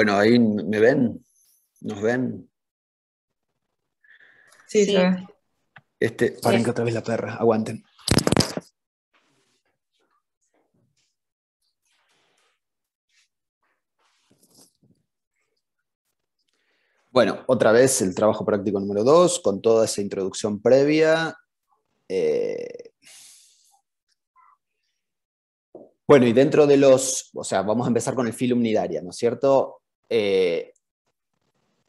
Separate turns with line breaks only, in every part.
Bueno, ahí me ven, nos ven. Sí, sí. Este, Paren que otra vez la perra, aguanten. Bueno, otra vez el trabajo práctico número dos, con toda esa introducción previa. Eh, bueno, y dentro de los, o sea, vamos a empezar con el filo unidaria, ¿no es cierto? Eh,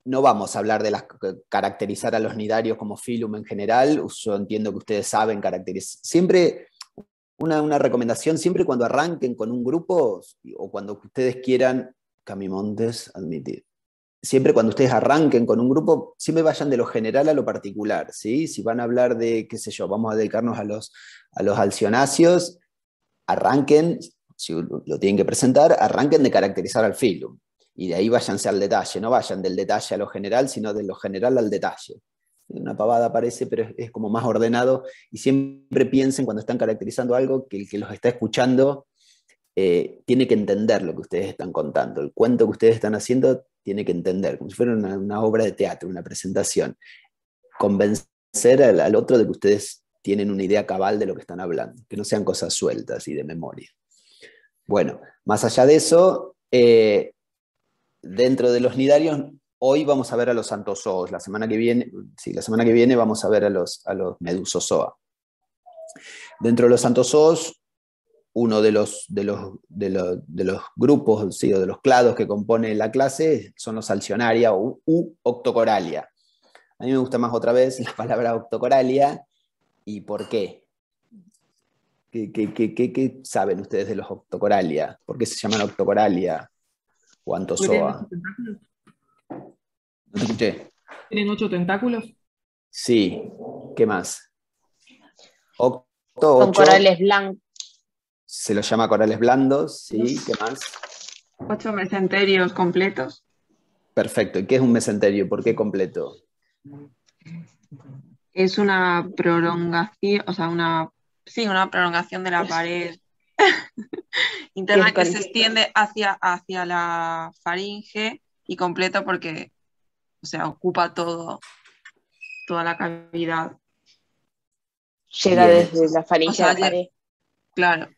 no vamos a hablar de las, caracterizar a los nidarios como filum en general, yo entiendo que ustedes saben caracterizar. Siempre una, recomendación, siempre cuando arranquen con un grupo o cuando ustedes quieran, Camimontes, admitir. Siempre cuando ustedes arranquen con un grupo, siempre vayan de lo general a lo particular, ¿sí? Si van a hablar de, qué sé yo, vamos a dedicarnos a los, a arranquen, si lo tienen que presentar, arranquen de caracterizar al filum y de ahí váyanse al detalle, no vayan del detalle a lo general, sino de lo general al detalle. Una pavada parece, pero es, como más ordenado y siempre piensen cuando están caracterizando algo que el que los está escuchando eh, tiene que entender lo que ustedes están contando, el cuento que ustedes están haciendo tiene que entender, como si fuera una, obra de teatro, una presentación. Convencer al, otro de que ustedes tienen una idea cabal de lo que están hablando, que no sean cosas sueltas y de memoria. Bueno, más allá de eso, eh, dentro de los nidarios, hoy vamos a ver a los antozoos, la semana que viene, sí, la semana que viene vamos a ver a los, a los Dentro de los antozoos, uno de los, de los, de los, grupos ¿sí? o de los clados que compone la clase son los alcionaria u, octocoralia. A mí me gusta más otra vez la palabra octocoralia y por qué. qué, qué saben ustedes de los octocoralia? ¿Por qué se llaman octocoralia? ¿Cuántos son? No te escuché.
¿Tienen ocho tentáculos?
Sí. ¿Qué más? Con corales blancos. Se los llama corales blandos, sí. ¿Qué más?
Ocho mesenterios completos.
Perfecto. ¿Y qué es un mesenterio? ¿Por qué completo?
Es una prolongación, o sea, una, sí, una prolongación de la pared interna que se extiende hacia, hacia la faringe y completa porque o sea, ocupa todo, toda la
cavidad. Llega desde la faringe
Claro.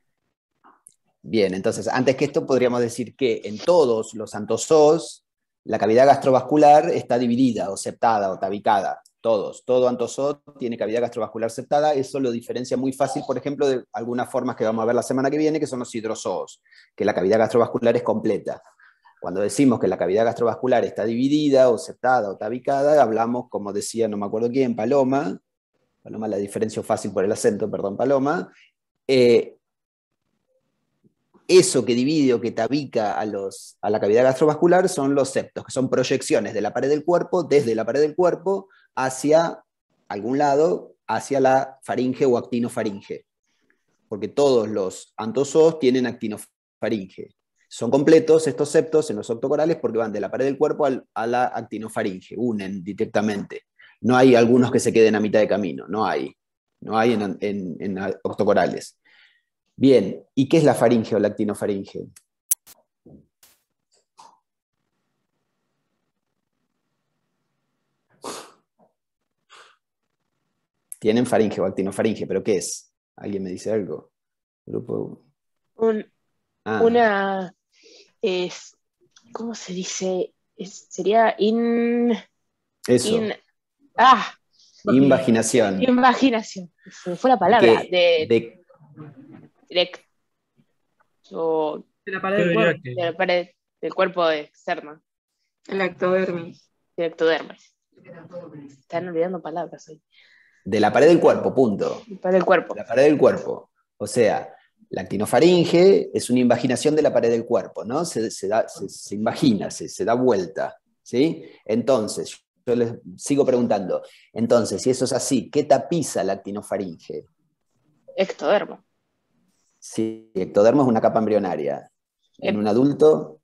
Bien, entonces, antes que esto, podríamos decir que en todos los antosos, la cavidad gastrovascular está dividida o septada o tabicada todos. Todo antosot tiene cavidad gastrovascular septada, eso lo diferencia muy fácil, por ejemplo, de algunas formas que vamos a ver la semana que viene, que son los hidrozoos, que la cavidad gastrovascular es completa. Cuando decimos que la cavidad gastrovascular está dividida o septada o tabicada, hablamos, como decía, no me acuerdo quién, Paloma, Paloma la diferencia fácil por el acento, perdón, Paloma, eh, eso que divide o que tabica a, los, a la cavidad gastrovascular son los septos, que son proyecciones de la pared del cuerpo, desde la pared del cuerpo, hacia algún lado, hacia la faringe o actinofaringe, porque todos los antosos tienen actinofaringe. Son completos estos septos en los octocorales porque van de la pared del cuerpo a la actinofaringe, unen directamente. No hay algunos que se queden a mitad de camino, no hay. No hay en, en, en octocorales. Bien, ¿y qué es la faringe o la actinofaringe? tienen faringe o actinofaringe, pero ¿qué es? ¿Alguien me dice algo? Grupo. Un, ah.
Una. Es, ¿Cómo se dice? sería in. Eso. ah.
Invaginación.
Invaginación. fue la palabra. de. de la pared del cuerpo. De El El ectodermis. Están olvidando palabras hoy.
De la pared del cuerpo, punto.
pared del cuerpo. La pared del
cuerpo. O sea, la actinofaringe es una imaginación de la pared del cuerpo, ¿no? Se, se, da, se, se se, da vuelta, ¿sí? Entonces, yo les sigo preguntando, entonces, si eso es así, ¿qué tapiza la actinofaringe?
Ectodermo.
Sí, ectodermo es una capa embrionaria. En un adulto...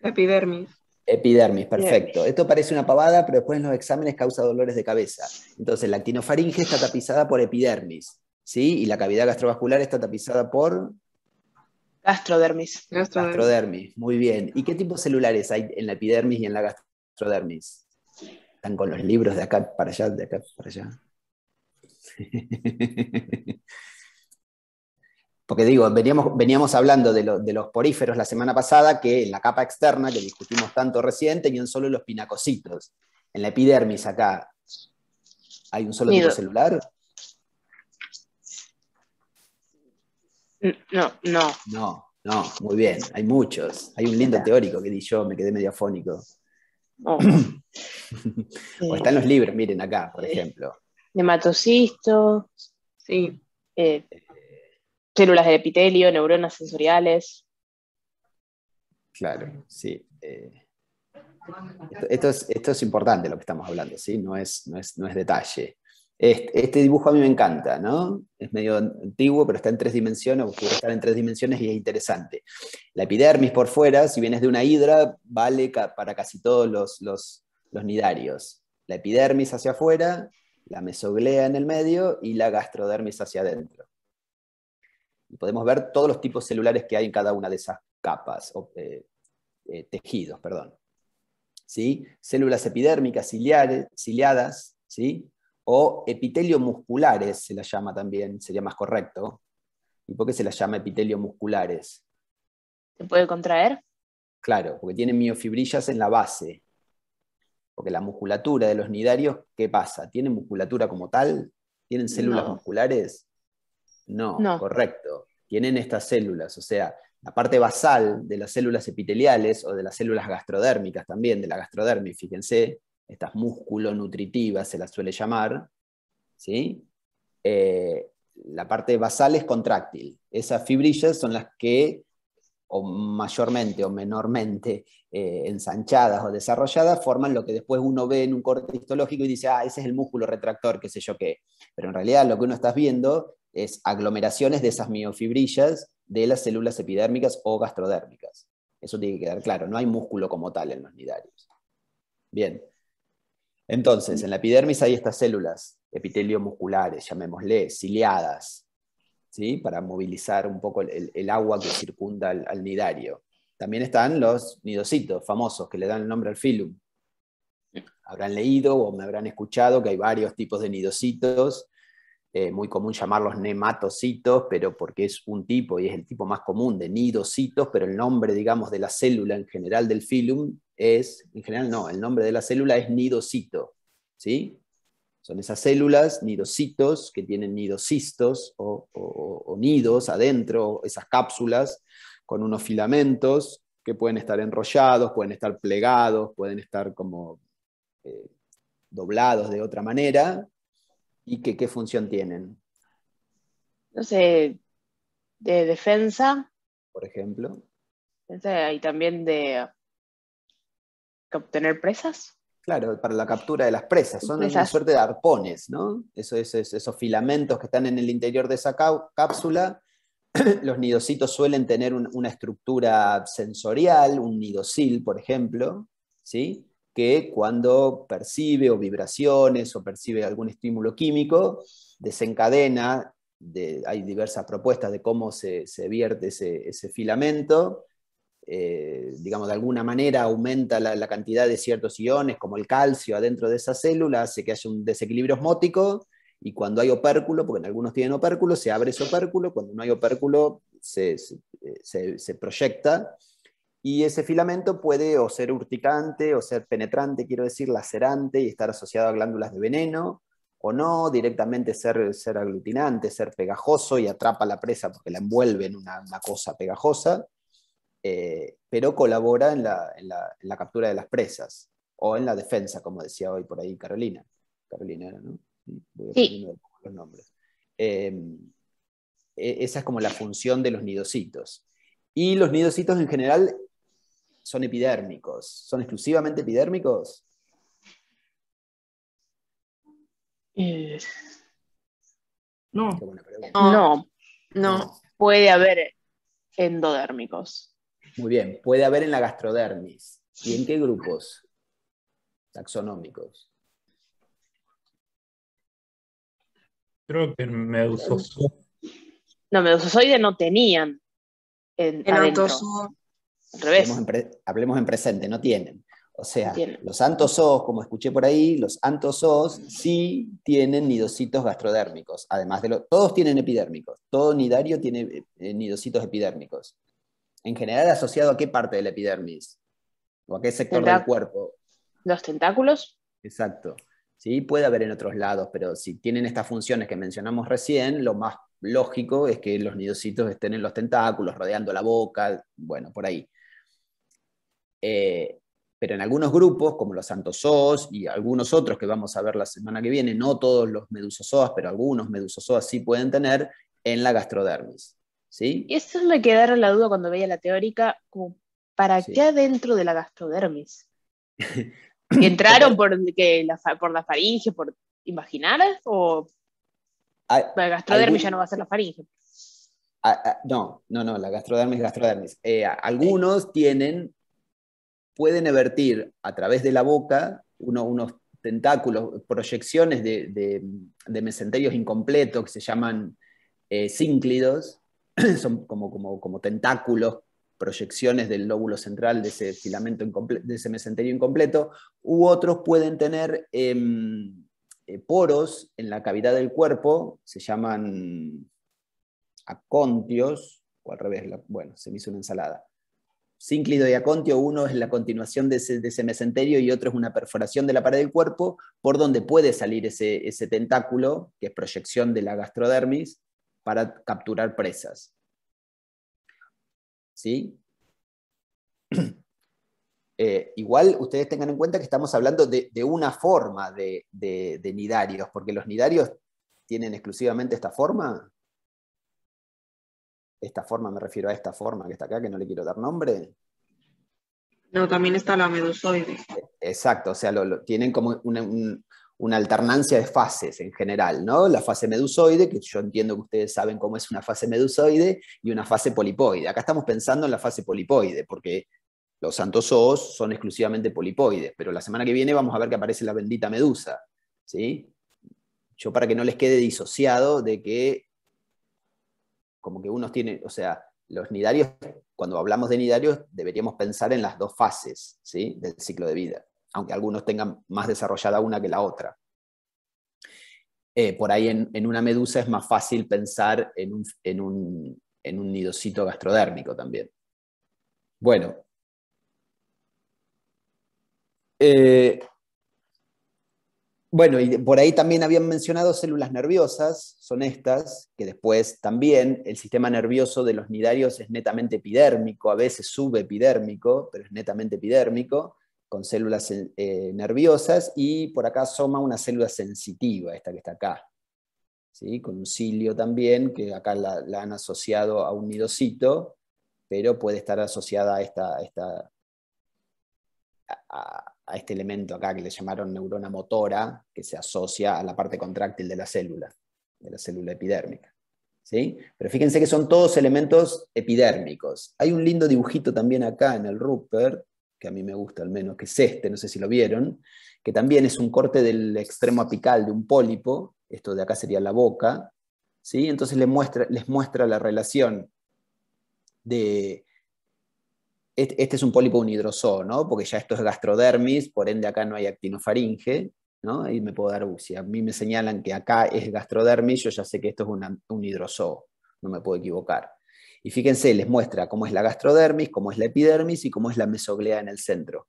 Epidermis.
Epidermis, perfecto. Esto parece una pavada, pero después en los exámenes causa dolores de cabeza. Entonces, la actinofaringe está tapizada por epidermis, ¿sí? Y la cavidad gastrovascular está tapizada por... Gastrodermis. Gastrodermis. gastrodermis. muy bien. ¿Y qué tipos celulares hay en la epidermis y en la gastrodermis? Están con los libros de acá para allá, de acá para allá. Porque digo, veníamos, veníamos hablando de, los poríferos la semana pasada, que en la capa externa, que discutimos tanto recién, tenían solo los pinacocitos. En la epidermis acá, ¿hay un solo tipo celular? No, no. No, no, muy bien, hay muchos. Hay un lindo teórico que di yo, me quedé mediafónico. Oh. o están los libros, miren acá, por eh, ejemplo.
Nematocistos, sí. Eh, células de epitelio, neuronas sensoriales. Claro, sí. Eh,
esto, es, importante lo que estamos hablando, ¿sí? No es, no es, no es detalle. Este, este dibujo a mí me encanta, ¿no? Es medio antiguo, pero está en tres dimensiones, o estar en tres dimensiones y es interesante. La epidermis por fuera, si vienes de una hidra, vale para casi todos los, los, los nidarios. La epidermis hacia afuera, la mesoglea en el medio y la gastrodermis hacia adentro podemos ver todos los tipos celulares que hay en cada una de esas capas, eh, eh, tejidos, perdón. ¿Sí? Células epidérmicas, ciliadas, ¿sí? o epitelio musculares se las llama también, sería más correcto. ¿Y por qué se las llama epitelio musculares?
¿Se puede contraer?
Claro, porque tienen miofibrillas en la base. Porque la musculatura de los nidarios, ¿qué pasa? ¿Tienen musculatura como tal? ¿Tienen células musculares? No, correcto. Tienen estas células, o sea, la parte basal de las células epiteliales o de las células gastrodérmicas también, de la gastrodermis, fíjense, estas músculo nutritivas se las suele llamar, ¿sí? Eh, la parte basal es contráctil. Esas fibrillas son las que, o mayormente o menormente eh, ensanchadas o desarrolladas, forman lo que después uno ve en un corte histológico y dice, ah, ese es el músculo retractor, qué sé yo qué. Pero en realidad lo que uno está viendo es aglomeraciones de esas miofibrillas de las células epidérmicas o gastrodérmicas. Eso tiene que quedar claro, no hay músculo como tal en los nidarios. Bien. Entonces, en la epidermis hay estas células epitelio-musculares, llamémosle, ciliadas, ¿sí? para movilizar un poco el, agua que circunda al, al, nidario. También están los nidocitos famosos que le dan el nombre al filum. Habrán leído o me habrán escuchado que hay varios tipos de nidocitos eh, muy común llamarlos nematocitos, pero porque es un tipo y es el tipo más común de nidocitos, pero el nombre, digamos, de la célula en general del filum es, en general no, el nombre de la célula es nidocito, ¿sí? Son esas células, nidocitos, que tienen nidocistos o, nidos adentro, esas cápsulas con unos filamentos que pueden estar enrollados, pueden estar plegados, pueden estar como eh, doblados de otra manera, ¿Y qué función tienen?
No sé, de defensa.
Por ejemplo.
Y también de
obtener presas. Claro, para la captura de las presas. Son una suerte de arpones, ¿no? esos filamentos que están en el interior de esa cápsula. Los nidocitos suelen tener una estructura sensorial, un nidosil, por ejemplo, ¿sí? que cuando percibe o vibraciones o percibe algún estímulo químico, desencadena, hay diversas propuestas de cómo se, vierte ese, filamento, eh, digamos, de alguna manera aumenta la, cantidad de ciertos iones, como el calcio, adentro de esa célula, hace que haya un desequilibrio osmótico, y cuando hay opérculo, porque en algunos tienen opérculo, se abre ese opérculo, cuando no hay opérculo, se eh, proyecta y ese filamento puede o ser urticante, o ser penetrante, quiero decir, lacerante, y estar asociado a glándulas de veneno, o no, directamente ser, ser aglutinante, ser pegajoso y atrapa a la presa porque la envuelve en una, cosa pegajosa, eh, pero colabora en la, en, la, en captura de las presas, o en la defensa, como decía hoy por ahí Carolina. Carolina era, ¿no? Voy los nombres. Em, e, esa es como la función de los nidositos. Y los nidocitos en general son epidérmicos? ¿Son exclusivamente epidérmicos?
Eh, no. no. no. puede haber endodérmicos.
Muy bien, puede haber en la gastrodermis. ¿Y en qué grupos taxonómicos?
Creo que en No, medusozoide no tenían. En, en
Hablemos en, presente, no tienen. O sea, los antosos, como escuché por ahí, los antosos sí tienen nidositos gastrodérmicos, además de Todos tienen epidérmicos, todo nidario tiene eh, nidositos epidérmicos. En general, ¿asociado a qué parte de la epidermis? ¿O a qué sector del cuerpo? Los tentáculos. Exacto. Sí, puede haber en otros lados, pero si tienen estas funciones que mencionamos recién, lo más lógico es que los nidositos estén en los tentáculos, rodeando la boca, bueno, por ahí. Eh, pero en algunos grupos, como los Santosos y algunos otros que vamos a ver la semana que viene, no todos los medusozoas, pero algunos medusozoas sí pueden tener, en la gastrodermis. ¿sí?
Y eso me quedaron la duda cuando veía la teórica, ¿para qué adentro de la gastrodermis? entraron por, que la, por la faringe, por imaginar? ¿O ah, la gastrodermis ya no va a ser la faringe?
Ah, ah, no, no, no, la gastrodermis, gastrodermis. Eh, algunos tienen pueden evertir a través de la boca unos tentáculos, proyecciones de, mesenterios incompletos que se llaman eh, cínclidos, son como, como, tentáculos, proyecciones del lóbulo central de ese filamento de ese mesenterio incompleto, u otros pueden tener em, eh, poros en la cavidad del cuerpo, se llaman acontios, o al revés, bueno, se me hizo una ensalada y acontio, uno es la continuación de ese, mesenterio y otro es una perforación de la pared del cuerpo por donde puede salir ese, tentáculo, que es proyección de la gastrodermis, para capturar presas. ¿Sí? Eh, igual ustedes tengan en cuenta que estamos hablando de, una forma de, nidarios, porque los nidarios tienen exclusivamente esta forma esta forma, me refiero a esta forma que está acá, que no le quiero dar nombre. No, también está la medusoide. Exacto, o sea, lo, tienen como una, alternancia de fases en general, ¿no? La fase medusoide, que yo entiendo que ustedes saben cómo es una fase medusoide, y una fase polipoide. Acá estamos pensando en la fase polipoide, porque los zoos son exclusivamente polipoides, pero la semana que viene vamos a ver que aparece la bendita medusa, ¿sí? Yo para que no les quede disociado de que como que unos tienen, o sea, los nidarios, cuando hablamos de nidarios, deberíamos pensar en las dos fases del ciclo de vida, aunque algunos tengan más desarrollada una que la otra. Eh, por ahí en, una medusa es más fácil pensar en un, en nidocito gastrodérmico también. Bueno. Eh, bueno, y por ahí también habían mencionado células nerviosas, son estas, que después también el sistema nervioso de los nidarios es netamente epidérmico, a veces subepidérmico, pero es netamente epidérmico, con células eh, nerviosas, y por acá soma una célula sensitiva, esta que está acá, ¿sí? con un cilio también, que acá la, han asociado a un nidocito, pero puede estar asociada a esta, esta a este elemento acá que le llamaron neurona motora, que se asocia a la parte contráctil de la célula, de la célula epidérmica. ¿Sí? Pero fíjense que son todos elementos epidérmicos. Hay un lindo dibujito también acá en el Rupert, que a mí me gusta al menos, que es este, no sé si lo vieron, que también es un corte del extremo apical de un pólipo, esto de acá sería la boca, ¿sí? entonces muestra, les muestra la relación de este, es un pólipo un ¿no? Porque ya esto es gastrodermis, por ende acá no hay actinofaringe, ¿no? Y me puedo dar si A mí me señalan que acá es gastrodermis, yo ya sé que esto es un hidrozoo no me puedo equivocar. Y fíjense, les muestra cómo es la gastrodermis, cómo es la epidermis y cómo es la mesoglea en el centro,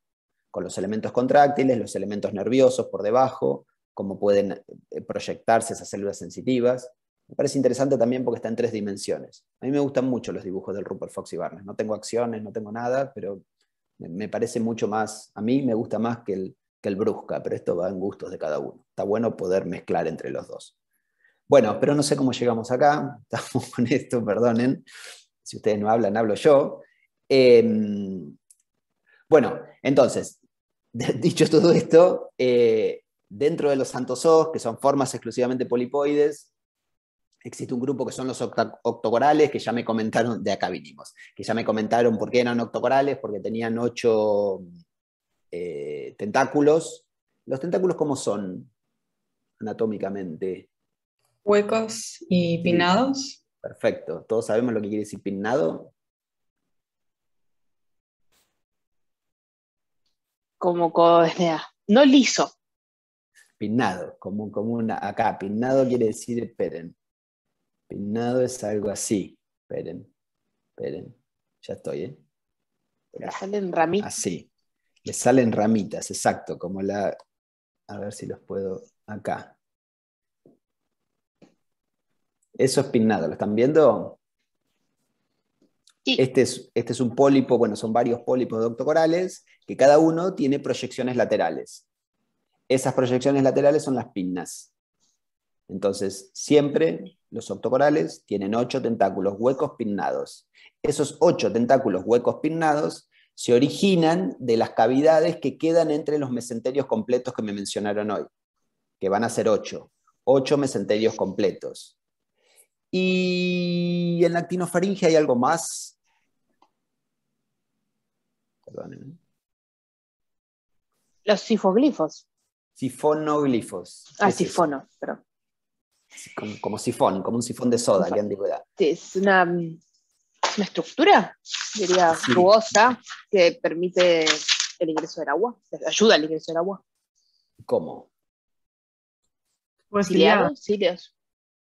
con los elementos contráctiles, los elementos nerviosos por debajo, cómo pueden eh, proyectarse esas células sensitivas. Me parece interesante también porque está en tres dimensiones. A mí me gustan mucho los dibujos del Rupert Fox y Barnes. No tengo acciones, no tengo nada, pero me parece mucho más, a mí me gusta más que el, que el Brusca, pero esto va en gustos de cada uno. Está bueno poder mezclar entre los dos. Bueno, pero no sé cómo llegamos acá, estamos con esto, perdonen. Si ustedes no hablan, hablo yo. Em, bueno, entonces, dicho todo esto, eh, dentro de los santosos, que son formas exclusivamente polipoides, existe un grupo que son los octocorales, que ya me comentaron, de acá vinimos, que ya me comentaron por qué eran octocorales, porque tenían ocho eh, tentáculos. ¿Los tentáculos cómo son anatómicamente? Huecos
y pinnados.
Perfecto. ¿Todos sabemos lo que quiere decir pinnado? Como con, no liso. Pinnado, como, como acá, pinnado quiere decir, peren. Pinnado es algo así. Esperen, esperen. Ya estoy, ¿eh? Le
salen ramitas.
Así. Le salen ramitas, exacto. Como la. A ver si los puedo. Acá. Eso es pinnado. ¿Lo están viendo? Este, es, este es un pólipo, bueno, son varios pólipos de octocorales, que cada uno tiene proyecciones laterales. Esas proyecciones laterales son las pinnas. Entonces, siempre los octocorales tienen ocho tentáculos huecos pinnados. Esos ocho tentáculos huecos pinnados se originan de las cavidades que quedan entre los mesenterios completos que me mencionaron hoy, que van a ser ocho, ocho mesenterios completos. Y en la actinofaringe hay algo
más. Perdónenme. Los sifoglifos.
Sifonoglifos.
Ah, sifono, perdón
como, sifón, como un sifón de soda, qué antigüedad.
Sí, es una, una estructura, diría, rugosa, que permite el ingreso del agua, ayuda al ingreso del agua. ¿Cómo? Pues ciliados,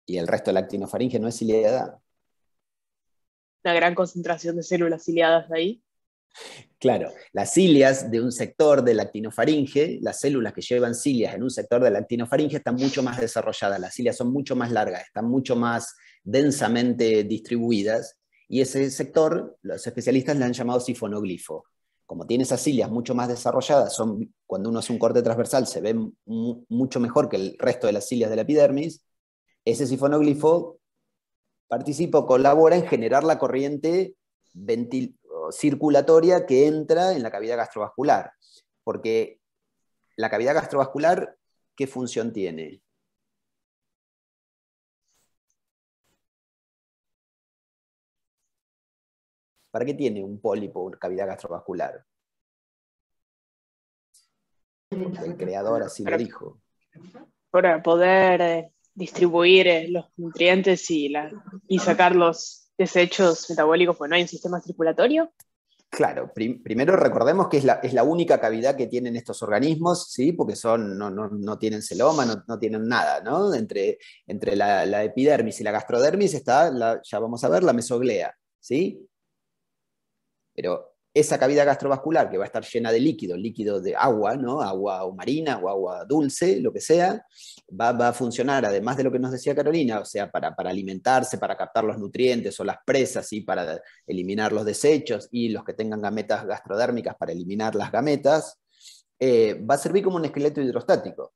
¿Y el resto de la actinofaringe no es ciliada?
Una gran concentración de células ciliadas ahí.
Claro, las cilias de un sector de la las células que llevan cilias en un sector de la están mucho más desarrolladas, las cilias son mucho más largas, están mucho más densamente distribuidas y ese sector los especialistas le han llamado sifonoglifo. Como tiene esas cilias mucho más desarrolladas, son, cuando uno hace un corte transversal se ve mucho mejor que el resto de las cilias de la epidermis, ese sifonoglifo participa o colabora en generar la corriente ventil circulatoria que entra en la cavidad gastrovascular. Porque la cavidad gastrovascular, ¿qué función tiene? ¿Para qué tiene un pólipo una cavidad gastrovascular? el creador así lo dijo.
Para poder eh, distribuir eh, los nutrientes y, la, y sacarlos desechos metabólicos, pues no hay un sistema circulatorio.
Claro, primero recordemos que es la, única cavidad que tienen estos organismos, ¿sí? porque son, no, tienen celoma, no, tienen nada. ¿no? Entre, entre la, la, epidermis y la gastrodermis está, ya vamos a ver, la mesoglea. ¿sí? Pero esa cavidad gastrovascular que va a estar llena de líquido, líquido de agua, ¿no? agua o marina o agua dulce, lo que sea, va, a funcionar, además de lo que nos decía Carolina, o sea, para, alimentarse, para captar los nutrientes o las presas y para eliminar los desechos y los que tengan gametas gastrodérmicas para eliminar las gametas, eh, va a servir como un esqueleto hidrostático,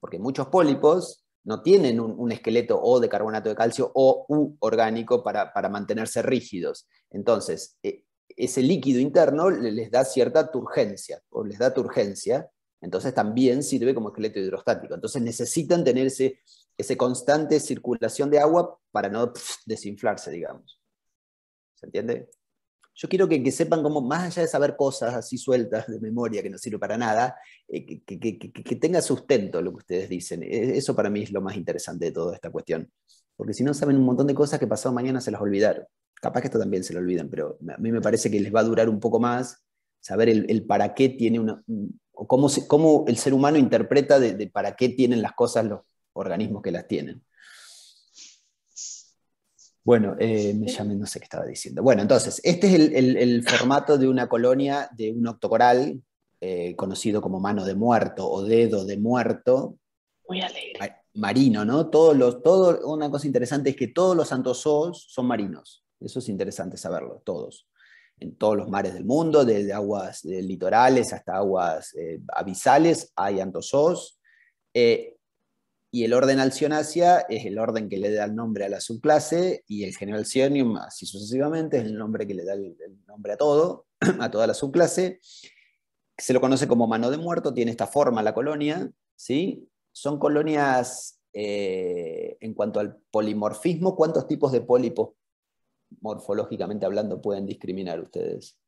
porque muchos pólipos no tienen un, esqueleto o de carbonato de calcio o u orgánico para, para mantenerse rígidos. Entonces, eh, ese líquido interno les da cierta turgencia, o les da turgencia, entonces también sirve como esqueleto hidrostático. Entonces necesitan tener ese, constante circulación de agua para no desinflarse, digamos. ¿Se entiende? Yo quiero que, sepan cómo, más allá de saber cosas así sueltas de memoria que no sirve para nada, eh, que, que, tenga sustento lo que ustedes dicen. E, eso para mí es lo más interesante de toda esta cuestión. Porque si no saben un montón de cosas que pasado mañana se las olvidaron capaz que esto también se lo olvidan, pero a mí me parece que les va a durar un poco más saber el, para qué tiene una, o cómo, el ser humano interpreta de, para qué tienen las cosas los organismos que las tienen. Bueno, eh, me llamé, no sé qué estaba diciendo. Bueno, entonces, este es el, formato de una colonia de un octocoral, eh, conocido como mano de muerto o dedo de muerto. Muy alegre. Marino, ¿no? Todos los, todo, una cosa interesante es que todos los antozoos son marinos. Eso es interesante saberlo, todos. En todos los mares del mundo, desde aguas eh, litorales hasta aguas eh, abisales, hay Antozos. Eh, y el orden Alcionacea es el orden que le da el nombre a la subclase y el Cionium, así sucesivamente, es el nombre que le da el, nombre a todo, a toda la subclase. Se lo conoce como mano de muerto, tiene esta forma la colonia, ¿sí? Son colonias en cuanto al polimorfismo, ¿cuántos tipos de pólipos morfológicamente hablando pueden discriminar ustedes?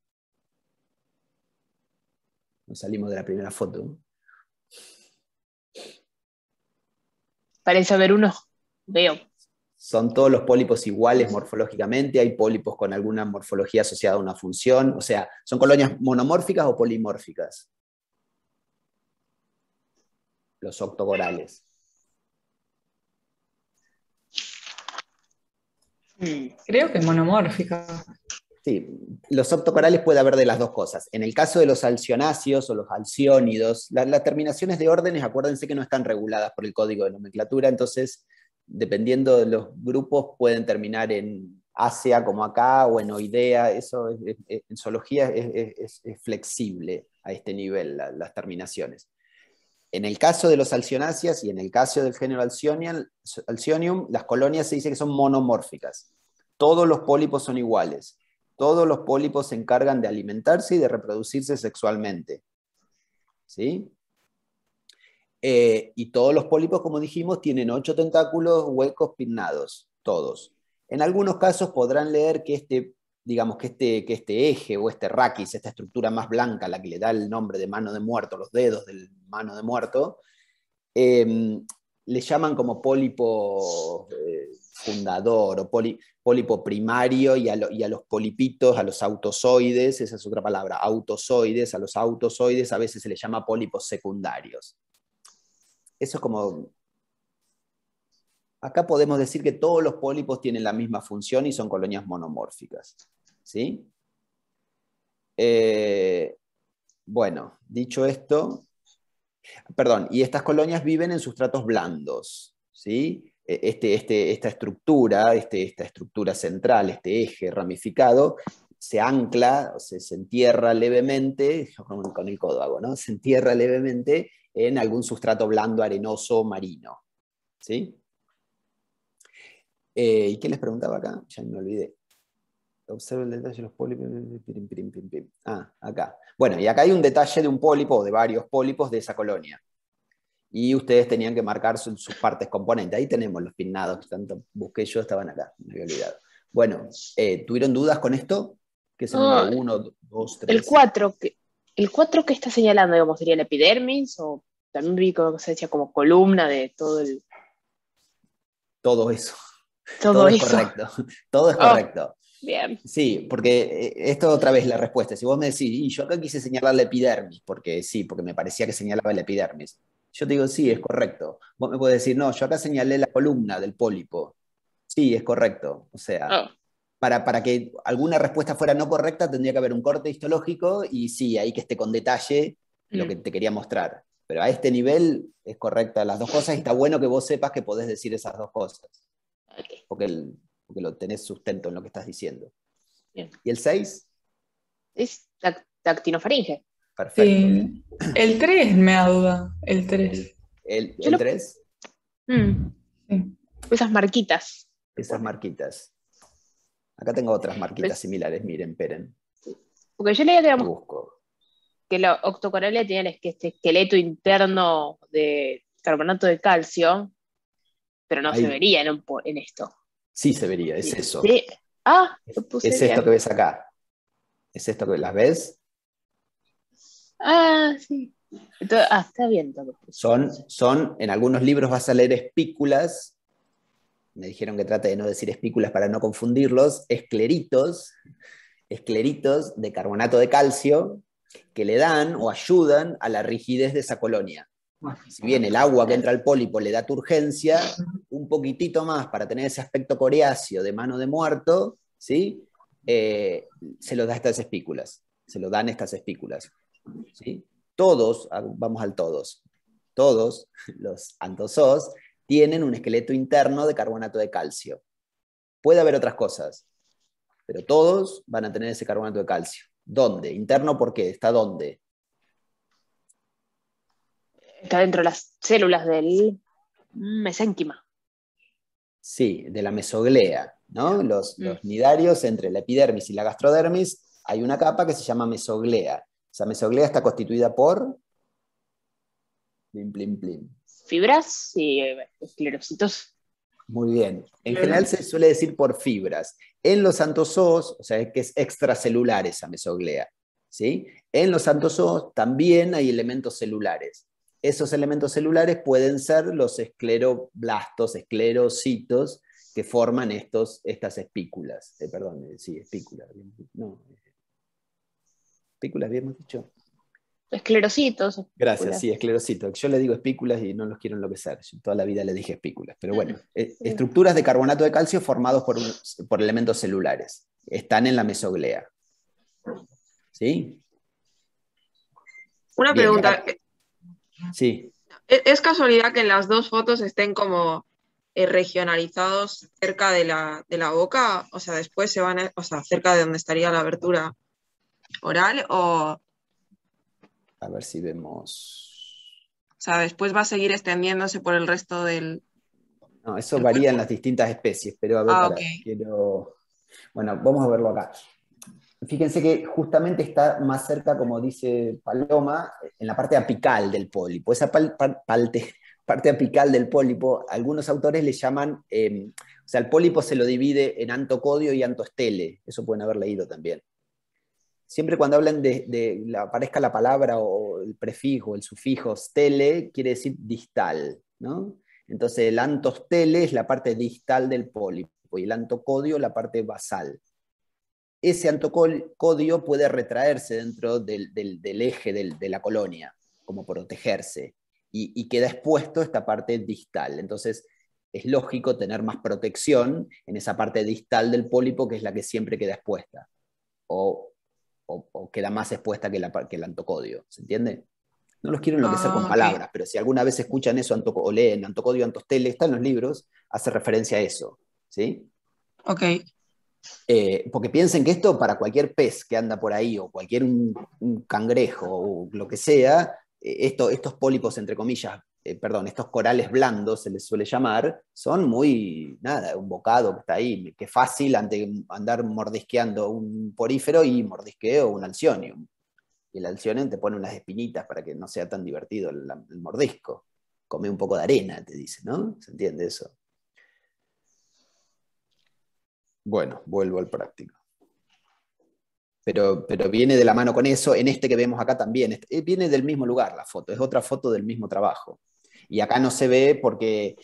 Nos salimos de la primera foto.
Parece haber uno, veo.
Son todos los pólipos iguales morfológicamente, hay pólipos con alguna morfología asociada a una función, o sea, ¿son colonias monomórficas o polimórficas? Los octogorales.
Creo que es monomórfica.
Sí, los optocorales puede haber de las dos cosas. En el caso de los alcionáceos o los alciónidos, las terminaciones de órdenes, acuérdense que no están reguladas por el código de nomenclatura, entonces, dependiendo de los grupos, pueden terminar en asia como acá o en oidea, eso en zoología es, flexible a este nivel, las terminaciones. En el caso de los alcionáceas y en el caso del género Alcyonium, Alcionium, las colonias se dice que son monomórficas. Todos los pólipos son iguales. Todos los pólipos se encargan de alimentarse y de reproducirse sexualmente. ¿Sí? Eh, y todos los pólipos, como dijimos, tienen ocho tentáculos huecos pinnados, todos. En algunos casos podrán leer que este digamos, este, que este, eje o este raquis, esta estructura más blanca, la que le da el nombre de mano de muerto, los dedos del mano de muerto, em, le llaman como pólipo eh, fundador o pólipo primario y a, los polipitos, a los autosoides, esa es otra palabra, autosoides, a los autosoides a veces se les llama pólipos secundarios. Eso es como... Acá podemos decir que todos los pólipos tienen la misma función y son colonias monomórficas. ¿sí? Eh, bueno, dicho esto, perdón, y estas colonias viven en sustratos blandos, ¿sí? E-, este, este, esta estructura, este, esta estructura central, este eje ramificado, se ancla, se, entierra levemente, con el codo ¿no? Se entierra levemente en algún sustrato blando, arenoso, marino. ¿Sí? Eh, ¿Y qué les preguntaba acá? Ya me olvidé observa el detalle de los pólipos. Ah, acá. Bueno, y acá hay un detalle de un pólipo de varios pólipos de esa colonia. Y ustedes tenían que marcar sus, partes componentes. Ahí tenemos los pinnados que tanto busqué yo, estaban acá, me había Bueno, eh, ¿tuvieron dudas con esto? Que son uno, dos, tres. El
4, el 4 que está señalando, digamos, sería el epidermis o también rico como se decía como columna de todo el. Todo eso. Todo, correcto.
Todo es correcto. Oh. Bien. Sí, porque eh, esto otra vez la respuesta. Si vos me decís, y yo acá quise señalar la epidermis, porque sí, porque me parecía que señalaba la epidermis. Yo te digo, sí, es correcto. Vos me podés decir, no, yo acá señalé la columna del pólipo. Sí, es correcto. O sea, oh. para, para que alguna respuesta fuera no correcta, tendría que haber un corte histológico y sí, ahí que esté con detalle lo mm. que te quería mostrar. Pero a este nivel es correcta las dos cosas y está bueno que vos sepas que podés decir esas dos cosas. Porque porque lo tenés sustento en lo que estás diciendo. ¿Y el 6?
Es actinofaringe.
Perfecto.
El 3 me da duda. El 3.
¿El, 3?
Mm. Esas marquitas.
Esas marquitas. Acá tengo otras marquitas pues- similares, miren, Peren
Porque yo leía que que la octocoralia tiene este esqueleto interno de carbonato de calcio, pero no se vería en esto.
Sí se vería, es eso.
Ah, puse es esto
que ves acá. Es esto que las ves.
Ah, sí. ah, está bien.
Son, son, en algunos libros vas a leer espículas. Me dijeron que trate de no decir espículas para no confundirlos. Escleritos, escleritos de carbonato de calcio que le dan o ayudan a la rigidez de esa colonia. Si bien el agua que entra al pólipo le da turgencia un poquitito más para tener ese aspecto coreáceo de mano de muerto, ¿sí? Eh, se lo da estas espículas, se lo dan estas espículas. ¿sí? Todos, ah, vamos al todos, todos los antosos tienen un esqueleto interno de carbonato de calcio. Puede haber otras cosas, pero todos van a tener ese carbonato de calcio. ¿Dónde? Interno por qué? está dónde?
Está dentro de las células del mesénquima.
Sí, de la mesoglea, ¿no? Mm. Los, nidarios entre la epidermis y la gastrodermis hay una capa que se llama mesoglea. Esa mesoglea está constituida por...
Fibras y eh, esclerocitos.
Muy bien. En general se suele decir por fibras. En los antozoos, o sea, que es extracelular esa mesoglea, ¿sí? En los antozoos también hay elementos celulares esos elementos celulares pueden ser los escleroblastos, esclerocitos, que forman estos, estas espículas. Eh, perdón, eh, sí, espículas. No, eh, espículas, bien hemos dicho.
Esclerocitos. Gracias,
sí, esclerocitos. Yo le digo espículas y no los quiero enloquecer. Yo toda la vida le dije espículas. Pero bueno, estructuras de carbonato de calcio formados por, elementos celulares. Están en la mesoglea. ¿Sí? Una pregunta. Sí.
¿Es casualidad que en las dos fotos estén como eh, regionalizados cerca de la, boca? O sea, después se van, a, o sea, cerca de donde estaría la abertura oral o... A ver si vemos... O sea, después va a seguir extendiéndose por el resto del...
No, eso varía en las distintas especies, pero a ver, ah, quiero... Bueno, vamos a verlo acá fíjense que justamente está más cerca, como dice Paloma, en la parte apical del pólipo. Esa parte, apical del pólipo, algunos autores le llaman, em, o sea, el pólipo se lo divide en antocodio y antostele, eso pueden haber leído también. Siempre cuando hablan de, aparezca la palabra o el prefijo, el sufijo, stele, quiere decir distal, Entonces el antostele es la parte distal del pólipo y el antocodio la parte basal ese antocodio puede retraerse dentro del, eje de la colonia, como protegerse, y, queda expuesto esta parte distal. Entonces, es lógico tener más protección en esa parte distal del pólipo, que es la que siempre queda expuesta, o, queda más expuesta que, la, el antocodio, ¿se entiende? No los quiero enloquecer sea con ah, palabras, pero si alguna vez escuchan eso o leen antocodio, antostele, está en los libros, hace referencia a eso, ¿sí? Ok. Eh, porque piensen que esto para cualquier pez que anda por ahí o cualquier un, cangrejo o lo que sea, eh, esto, estos pólipos, entre comillas, eh, perdón, estos corales blandos se les suele llamar, son muy, nada, un bocado que está ahí, que fácil andar mordisqueando un porífero y mordisqueo un alcionium. Y el alcionium te pone unas espinitas para que no sea tan divertido el mordisco. Come un poco de arena, te dice, ¿no? ¿Se entiende eso? Bueno, vuelvo al práctico. Pero, pero viene de la mano con eso, en este que vemos acá también, eh, viene del mismo lugar la foto, es otra foto del mismo trabajo. Y acá no se ve porque,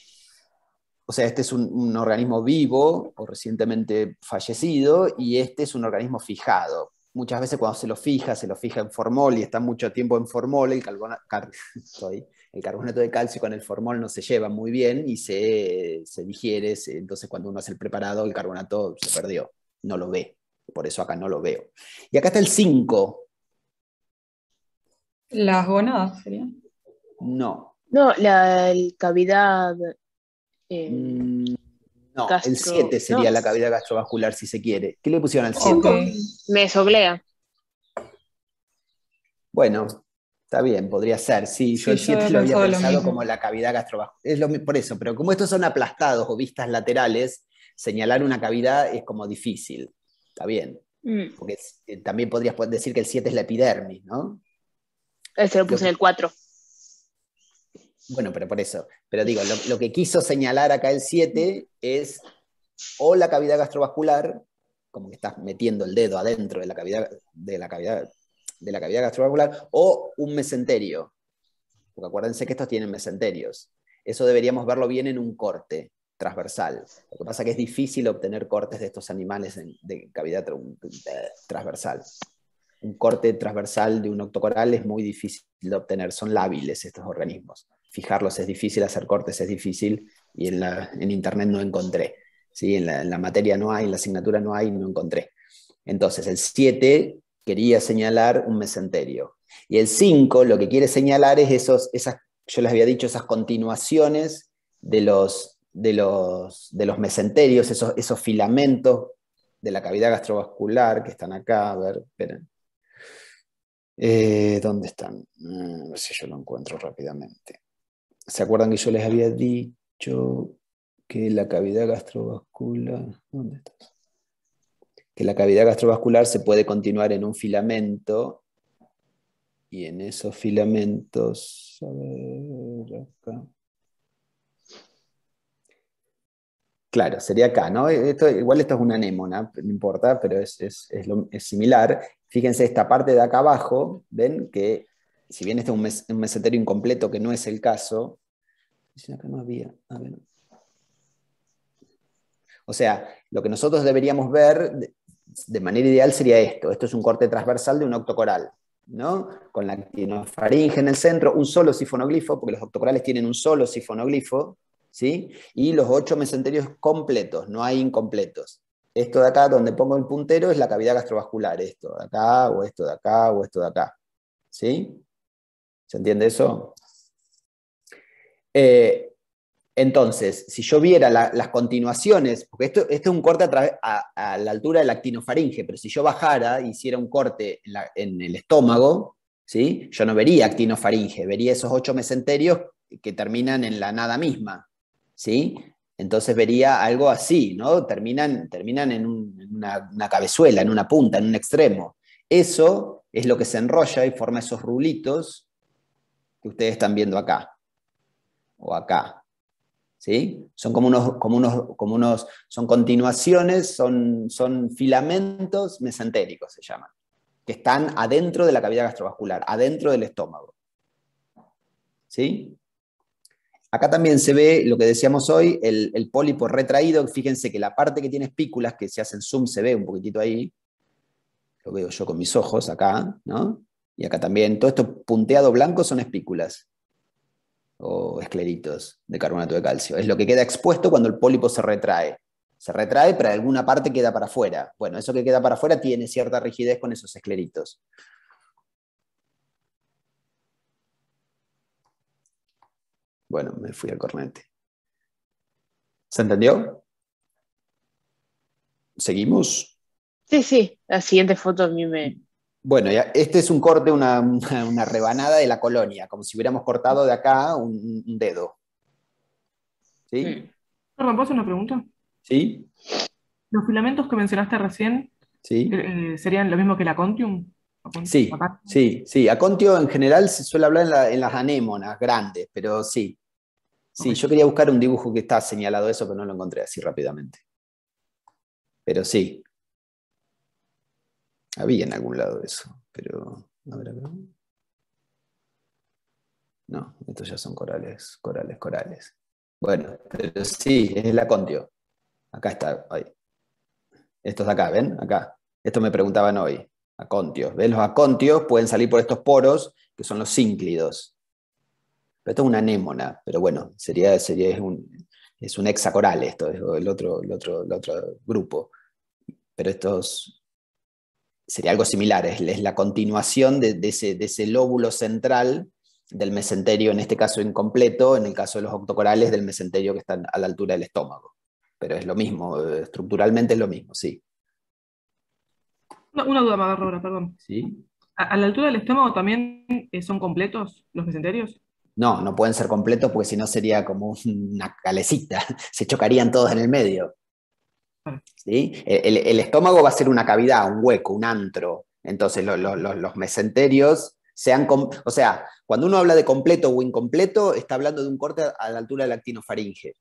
o sea, este es un, organismo vivo o recientemente fallecido y este es un organismo fijado, muchas veces cuando se lo fija, se lo fija en formol y está mucho tiempo en formol, el, carbono. el carbonato de calcio con el formol no se lleva muy bien y se, digiere, entonces cuando uno hace el preparado, el carbonato se perdió, no lo ve, por eso acá no lo veo. Y acá está el 5.
Las gonadas
serían. No.
No, la cavidad. Eh, mm,
no, el 7 sería la cavidad gastrovascular si se quiere. ¿Qué le pusieron al 7?
Me soblea.
Bueno, Está bien, podría ser. Sí, yo lo había pensado como la cavidad gastrovascular. Es por eso, pero como estos son aplastados o vistas laterales, señalar una cavidad es como difícil. Está bien. Mm. Porque eh, también podrías decir que el 7 es la epidermis, ¿no? Se lo puse en el 4. Bueno, pero por eso. Pero digo, lo, que quiso señalar acá el 7 es o la cavidad gastrovascular, como que estás metiendo el dedo adentro de la cavidad, de la cavidad de la cavidad gastrovascular o un mesenterio. Porque acuérdense que estos tienen mesenterios. Eso deberíamos verlo bien en un corte transversal. Lo que pasa es que es difícil obtener cortes de estos animales de cavidad transversal. Un corte transversal de un octocoral es muy difícil de obtener, son lábiles estos organismos. Fijarlos es difícil, hacer cortes es difícil y en, internet no encontré. ¿sí? En la, la, materia no hay, en la asignatura no hay, no encontré. Entonces, el 7 quería señalar un mesenterio. Y el 5 lo que quiere señalar es esos, esas, yo les había dicho, esas continuaciones de los, de los, de los mesenterios, esos, esos filamentos de la cavidad gastrovascular que están acá, a ver, esperen. Eh, ¿Dónde están? Mm, a ver si yo lo encuentro rápidamente. ¿Se acuerdan que yo les había dicho que la cavidad gastrovascular... ¿Dónde está? que la cavidad gastrovascular se puede continuar en un filamento y en esos filamentos, acá. Claro, sería acá, ¿no? igual esto es una anémona, no importa, pero es, similar. Fíjense esta parte de acá abajo, ven que si bien este es un, meseterio incompleto, que no es el caso, no O sea, lo que nosotros deberíamos ver de manera ideal sería esto. Esto es un corte transversal de un octocoral, ¿no? Con la actinofaringe en el centro, un solo sifonoglifo, porque los octocorales tienen un solo sifonoglifo, ¿sí? Y los ocho mesenterios completos, no hay incompletos. Esto de acá, donde pongo el puntero, es la cavidad gastrovascular. Esto de acá, o esto de acá, o esto de acá. ¿Sí? ¿Se entiende eso? Eh, entonces, si yo viera las continuaciones, porque esto, es un corte a, la altura del actinofaringe, pero si yo bajara, hiciera un corte en, el estómago, ¿sí? yo no vería actinofaringe, vería esos ocho mesenterios que terminan en la nada misma. ¿sí? Entonces vería algo así, ¿no? terminan, en, una, una cabezuela, en una punta, en un extremo. Eso es lo que se enrolla y forma esos rulitos que ustedes están viendo acá, o acá, son como unos, como son continuaciones, son, son filamentos mesentéricos, se llaman, que están adentro de la cavidad gastrovascular, adentro del estómago. ¿Sí? Acá también se ve lo que decíamos hoy, el, pólipo retraído. Fíjense que la parte que tiene espículas, que si hacen zoom se ve un poquitito ahí, lo veo yo con mis ojos acá, ¿no? Y acá también, todo esto punteado blanco son espículas o escleritos de carbonato de calcio. Es lo que queda expuesto cuando el pólipo se retrae. Se retrae, pero alguna parte queda para afuera. Bueno, eso que queda para afuera tiene cierta rigidez con esos escleritos. Bueno, me fui al cornete. ¿Se entendió? ¿Seguimos? Sí, sí. La siguiente foto a mí me, bueno, este es un corte, una, rebanada de la colonia, como si hubiéramos cortado de acá un, dedo. ¿Sí?
¿puedo hacer una pregunta? Sí. ¿Los filamentos que mencionaste recién
eh,
serían lo mismo que la Contium?
Sí, sí, sí. Acontio en general se suele hablar en, las anémonas grandes, pero sí. Sí, yo quería buscar un dibujo que está señalado eso, pero no lo encontré así rápidamente. Pero sí, había en algún lado eso, pero. No, estos ya son corales, corales, corales. Bueno, pero sí, es el acontio. Acá está, ahí. Estos de acá, ¿ven? Acá. Esto me preguntaban hoy. Acontios. ¿Ven? Los acontios pueden salir por estos poros, que son los cínclidos. Pero esto es una anémona, pero bueno, sería, es un, hexacoral esto, es el otro, el otro, el otro grupo. Pero estos sería algo similar, es, la continuación de, ese, lóbulo central del mesenterio, en este caso incompleto, en el caso de los octocorales, del mesenterio que están a la altura del estómago. Pero es lo mismo, eh, estructuralmente es lo mismo, sí.
Una, duda, perdón. ¿A, ¿A, la altura del estómago también eh, son completos los mesenterios?
No, no pueden ser completos porque si no sería como una calecita, se chocarían todos en el medio. Mm. ¿sí? El, estómago va a ser una cavidad, un hueco, un antro. Entonces los mesenterios sean, o sea, cuando uno habla de completo o incompleto, está hablando de un corte a la altura del actinofaringe.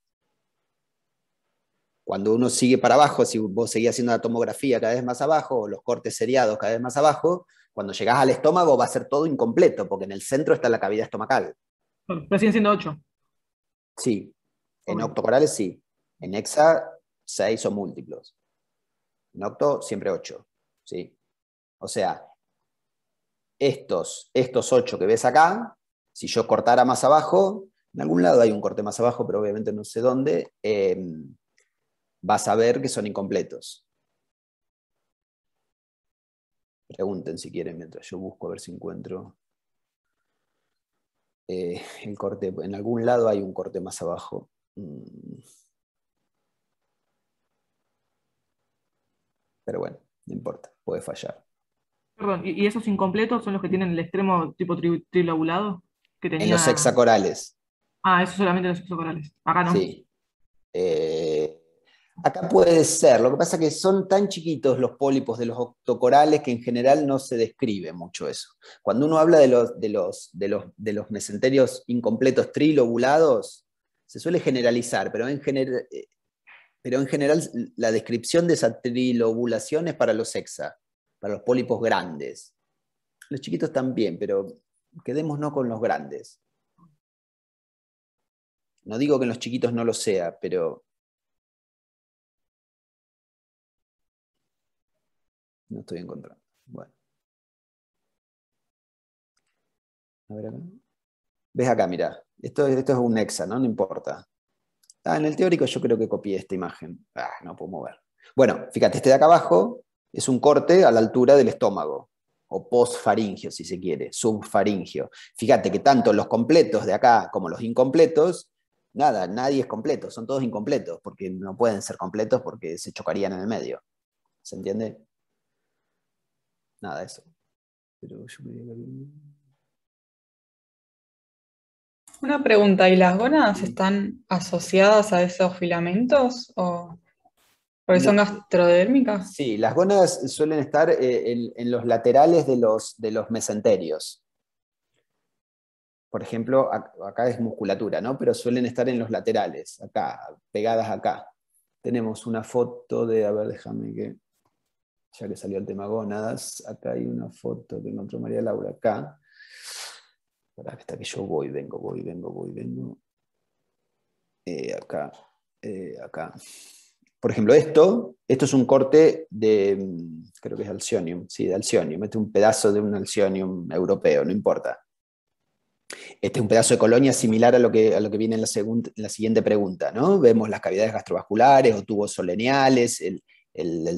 Cuando uno sigue para abajo, si vos seguís haciendo la tomografía cada vez más abajo, los cortes seriados cada vez más abajo, cuando llegás al estómago va a ser todo incompleto, porque en el centro está la cavidad estomacal.
Pero mm, siguen siendo
Sí, en octocorales sí. En hexa 6 o múltiplos. En octo, siempre 8. ¿sí? O sea, estos, estos 8 que ves acá, si yo cortara más abajo, en algún lado hay un corte más abajo, pero obviamente no sé dónde, em, vas a ver que son incompletos. Pregunten si quieren mientras yo busco a ver si encuentro eh, el corte. En algún lado hay un corte más abajo. Mm. Pero bueno, no importa, puede fallar.
Perdón, ¿y esos incompletos son los que tienen el extremo tipo trilobulado?
Que tenía... En los hexacorales.
Ah, eso solamente los hexacorales. Acá no.
Eh, acá puede ser. Lo que pasa es que son tan chiquitos los pólipos de los octocorales que en general no se describe mucho eso. Cuando uno habla de los, de los, de los, de los mesenterios incompletos trilobulados, se suele generalizar, pero en general pero en general la descripción de esa trilobulación es para los exa, para los pólipos grandes. Los chiquitos también, pero quedémonos con los grandes. No digo que en los chiquitos no lo sea, pero no estoy encontrando. Bueno. A ver acá. ¿Ves acá? Mira, esto, esto es un hexa, ¿no? No importa. Ah, en el teórico yo creo que copié esta imagen. Ah, no puedo mover. Bueno, fíjate, este de acá abajo es un corte a la altura del estómago, o postfaringio, si se quiere, subfaringio. Fíjate que tanto los completos de acá como los incompletos, nada, nadie es completo, son todos incompletos, porque no pueden ser completos porque se chocarían en el medio. ¿Se entiende? Nada, eso. Pero yo
una pregunta, ¿y las gónadas mm. están asociadas a esos filamentos o
porque son gastrodérmicas? Sí, las gónadas suelen estar eh, en, los laterales de los, de los mesenterios. Por ejemplo, acá es musculatura, ¿no? Pero suelen estar en los laterales, acá, pegadas acá. Tenemos una foto de, a ver, déjame que, ya que salió el tema gónadas, acá hay una foto que encontró María Laura, acá. Hasta que yo voy, vengo, voy, vengo, voy, vengo. Eh, acá, eh, acá. Por ejemplo, esto, esto es un corte de, mm, creo que es Alcionium, sí, de Alcionium. Este es un pedazo de un Alcionium europeo, no importa. Este es un pedazo de colonia similar a lo que, viene en la, siguiente pregunta, ¿no? Vemos las cavidades gastrovasculares o tubos soleniales, el, el, el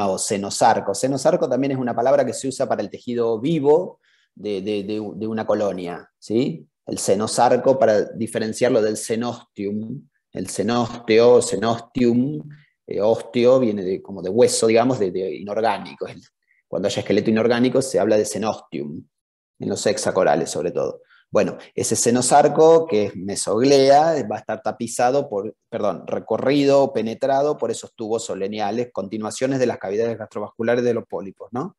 o senosarco. Senosarco también es una palabra que se usa para el tejido vivo, de, una colonia, ¿sí? El cenosarco para diferenciarlo del cenostium, el cenosteo, cenostium, eh, osteo viene como de hueso, digamos, de, inorgánico. Cuando haya esqueleto inorgánico se habla de cenostium, en los hexacorales sobre todo. Bueno, ese cenosarco, que es mesoglea, va a estar tapizado por, perdón, recorrido, penetrado por esos tubos soleniales, continuaciones de las cavidades gastrovasculares de los pólipos, ¿no?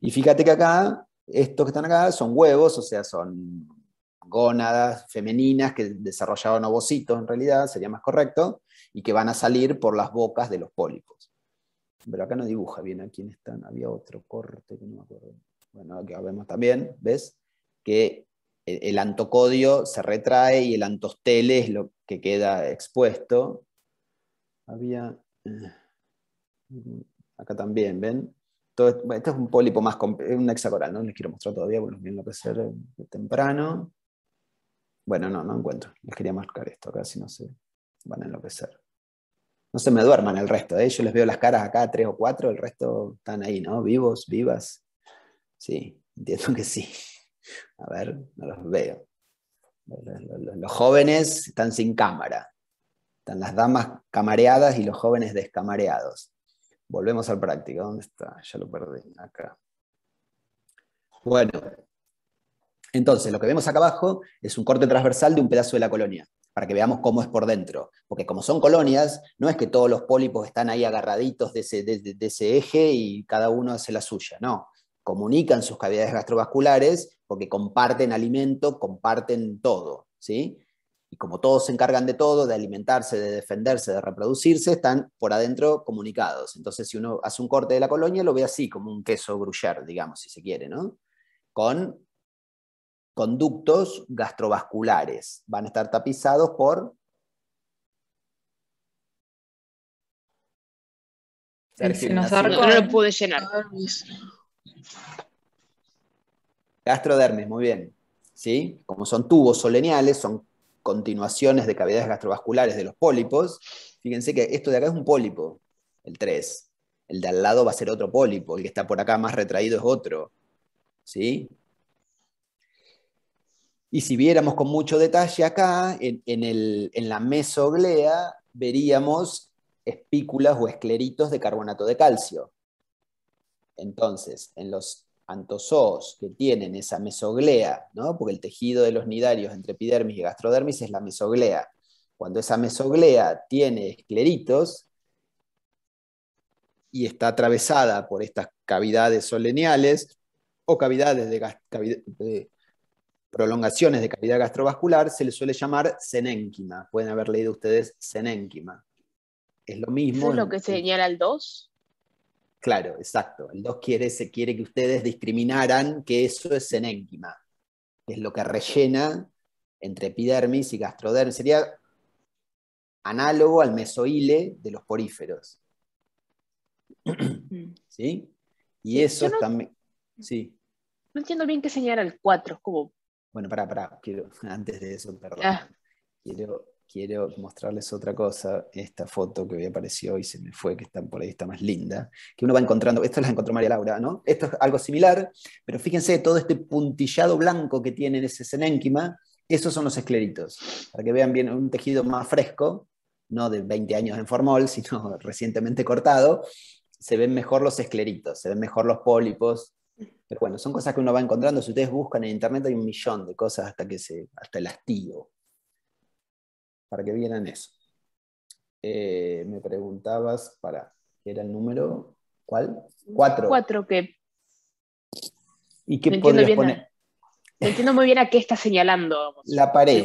Y fíjate que acá estos que están acá son huevos, o sea, son gónadas femeninas que desarrollaron ovocitos en realidad, sería más correcto, y que van a salir por las bocas de los pólipos. Pero acá no dibuja bien a quién están, había otro corte que no me acuerdo. Bueno, acá vemos también, ¿ves? Que el antocodio se retrae y el antostele es lo que queda expuesto. Había... Eh, acá también, ¿ven? Todo, este es un pólipo más un hexagonal, ¿no? Les quiero mostrar todavía porque los a enloquecer temprano. Bueno, no, no encuentro. Les quería marcar esto acá, si no se van a enloquecer. No se me duerman el resto, ¿eh? Yo les veo las caras acá, tres o cuatro, el resto están ahí, ¿no? Vivos, vivas. Sí, entiendo que sí. A ver, no los veo. Los jóvenes están sin cámara. Están las damas camareadas y los jóvenes descamareados. Volvemos al práctico, ¿Dónde está? Ya lo perdí. Acá. Bueno. Entonces, lo que vemos acá abajo es un corte transversal de un pedazo de la colonia, para que veamos cómo es por dentro. Porque como son colonias, no es que todos los pólipos están ahí agarraditos de ese, de ese eje y cada uno hace la suya. No, comunican sus cavidades gastrovasculares porque comparten alimento, comparten todo. ¿sí? y como todos se encargan de todo, de alimentarse, de defenderse, de reproducirse, están por adentro comunicados. Entonces, si uno hace un corte de la colonia, lo ve así, como un queso gruyère, digamos, si se quiere, ¿no? Con conductos gastrovasculares. Van a estar tapizados por... no lo pude llenar. Gastrodermis, muy bien. ¿Sí? Como son tubos soleniales, son continuaciones de cavidades gastrovasculares de los pólipos, fíjense que esto de acá es un pólipo, el 3. El de al lado va a ser otro pólipo, el que está por acá más retraído es otro. ¿Sí? Y si viéramos con mucho detalle acá, en, en la mesoglea, veríamos espículas o escleritos de carbonato de calcio. Entonces, en los antozoos que tienen esa mesoglea, porque el tejido de los nidarios entre epidermis y gastrodermis es la mesoglea. Cuando esa mesoglea tiene escleritos y está atravesada por estas cavidades soleniales o cavidades de, prolongaciones de cavidad gastrovascular, se le suele llamar senénquima. Pueden haber leído ustedes senénquima. Es lo mismo. ¿Es lo que
señala el 2?
Claro, exacto. El 2 quiere, se quiere que ustedes discriminaran que eso es enénquima, que es lo que rellena entre epidermis y gastrodermis. Sería análogo al mesoile de los poríferos. Mm. ¿Sí? Y eso también. Sí.
No entiendo bien qué señala el 4, como.
Bueno, para pará, quiero, antes de eso, perdón. Ah. Quiero quiero mostrarles otra cosa, esta foto que hoy apareció y se me fue, que está por ahí, está más linda, que uno va encontrando, esto la encontró María Laura, ¿no? Esto es algo similar, pero fíjense todo este puntillado blanco que tiene en ese senénquima, esos son los escleritos, para que vean bien un tejido más fresco, no de 20 años en formol, sino recientemente cortado, se ven mejor los escleritos, se ven mejor los pólipos, pero bueno, son cosas que uno va encontrando, si ustedes buscan en internet hay un millón de cosas hasta que se, hasta el hastío para que vieran eso. Eh, me preguntabas, para, ¿qué era el número? ¿Cuál? Cuatro.
Cuatro, que... ¿Y qué no entiendo muy bien a qué está señalando. La pared.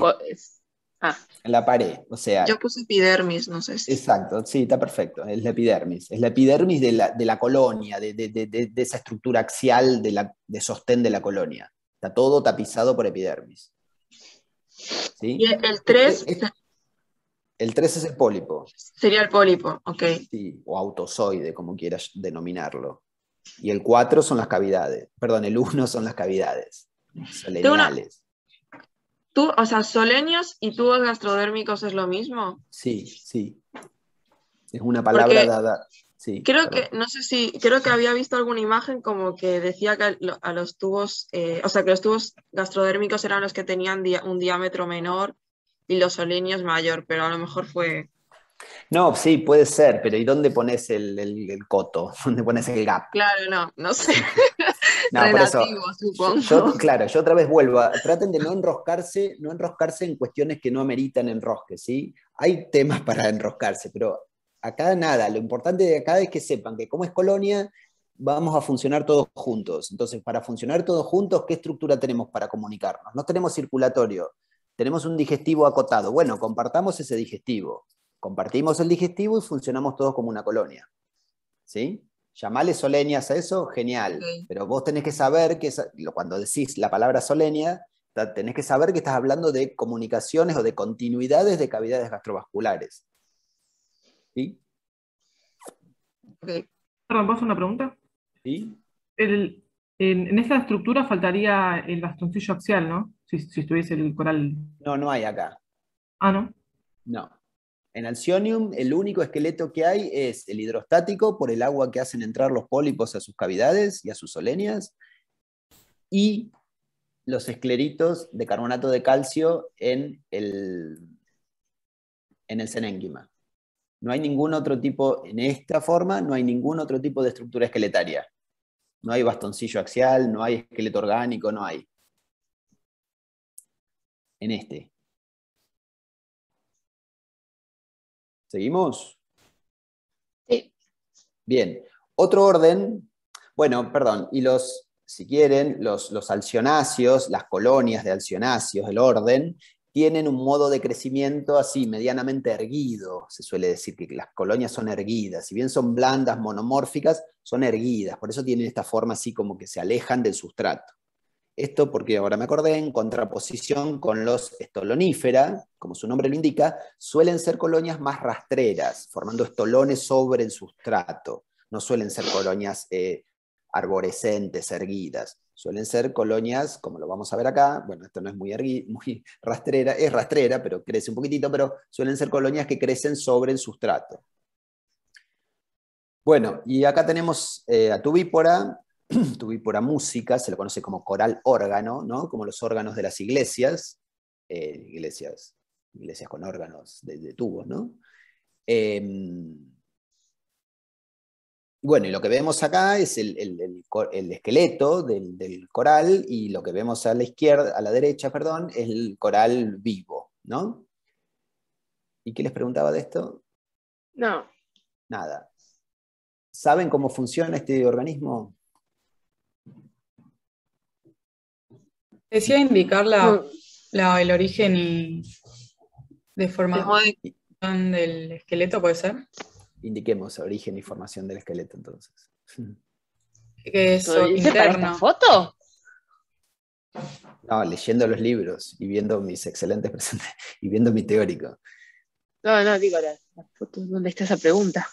Ah.
La pared, o sea. Yo
puse epidermis,
no sé si. Exacto, sí, está perfecto. Es la epidermis. Es la epidermis de la, colonia, de, esa estructura axial la, de, sostén de la colonia. Está todo tapizado por epidermis. Y
el 3
el 3 es el pólipo.
Sería el pólipo, ok.
Sí, o autosoide, como quieras denominarlo. Y el 4 son las cavidades. Perdón, el 1 son las cavidades. Soleniales.
Tú, o sea, solenios y tubos gastrodérmicos es lo mismo.
Sí, sí. Es una palabra dada. Sí, creo
que, no sé si, creo que había visto alguna imagen como que decía que a los tubos, eh, o sea, que los tubos gastrodérmicos eran los que tenían un diámetro menor y los Solinios mayor, pero a lo mejor fue...
No, sí, puede ser, pero ¿y dónde pones el, el, coto? ¿Dónde pones el gap?
Claro, no, no sé.
no, Relativo, por eso, supongo. claro, yo otra vez vuelvo. traten de no enroscarse, no enroscarse en cuestiones que no ameritan enrosque, ¿sí? Hay temas para enroscarse, pero acá nada. Lo importante de acá es que sepan que como es colonia, vamos a funcionar todos juntos. Entonces, para funcionar todos juntos, ¿qué estructura tenemos para comunicarnos? No tenemos circulatorio, tenemos un digestivo acotado. Bueno, compartamos ese digestivo. Compartimos el digestivo y funcionamos todos como una colonia. ¿Sí? Llamarle solenias a eso, genial. Pero vos tenés que saber que cuando decís la palabra solenia, tenés que saber que estás hablando de comunicaciones o de continuidades de cavidades gastrovasculares. ¿Sí?
Okay. Perdón, una pregunta? Sí. en, en, esta estructura faltaría el bastoncillo axial, ¿no?
si, estuviese el coral. No, no hay acá. Ah, ¿no? No. En Alcyonium el único esqueleto que hay es el hidrostático por el agua que hacen entrar los pólipos a sus cavidades y a sus solenias y los escleritos de carbonato de calcio en el, en el No hay ningún otro tipo, en esta forma, no hay ningún otro tipo de estructura esqueletaria. No hay bastoncillo axial, no hay esqueleto orgánico, no hay en este. ¿Seguimos? Sí. Bien. Otro orden, bueno, perdón, y los, si quieren, los, los alcionáceos, las colonias de alcionáceos, el orden, tienen un modo de crecimiento así, medianamente erguido. Se suele decir que las colonias son erguidas. Si bien son blandas, monomórficas, son erguidas. Por eso tienen esta forma así como que se alejan del sustrato. Esto porque ahora me acordé, en contraposición con los estolonífera, como su nombre lo indica, suelen ser colonias más rastreras, formando estolones sobre el sustrato. No suelen ser colonias eh, arborescentes, erguidas. Suelen ser colonias, como lo vamos a ver acá, bueno, esto no es muy, muy rastrera, es rastrera, pero crece un poquitito, pero suelen ser colonias que crecen sobre el sustrato. Bueno, y acá tenemos eh, a tubípora, pura música, se lo conoce como coral órgano, ¿no? como los órganos de las iglesias, eh, iglesias, iglesias con órganos de, tubos. ¿no? Em, bueno, y lo que vemos acá es el, esqueleto del, coral y lo que vemos a la izquierda, a la derecha, perdón, es el coral vivo, ¿no? ¿Y qué les preguntaba de esto? No. Nada. ¿Saben cómo funciona este organismo?
Decía indicar el origen y de formación del esqueleto, ¿puede ser?
Indiquemos origen y formación del esqueleto entonces.
¿Qué es eso interno? foto?
No, leyendo los libros y viendo mis excelentes presentes y viendo mi teórico.
No, no, digo la,
foto, ¿dónde está esa pregunta?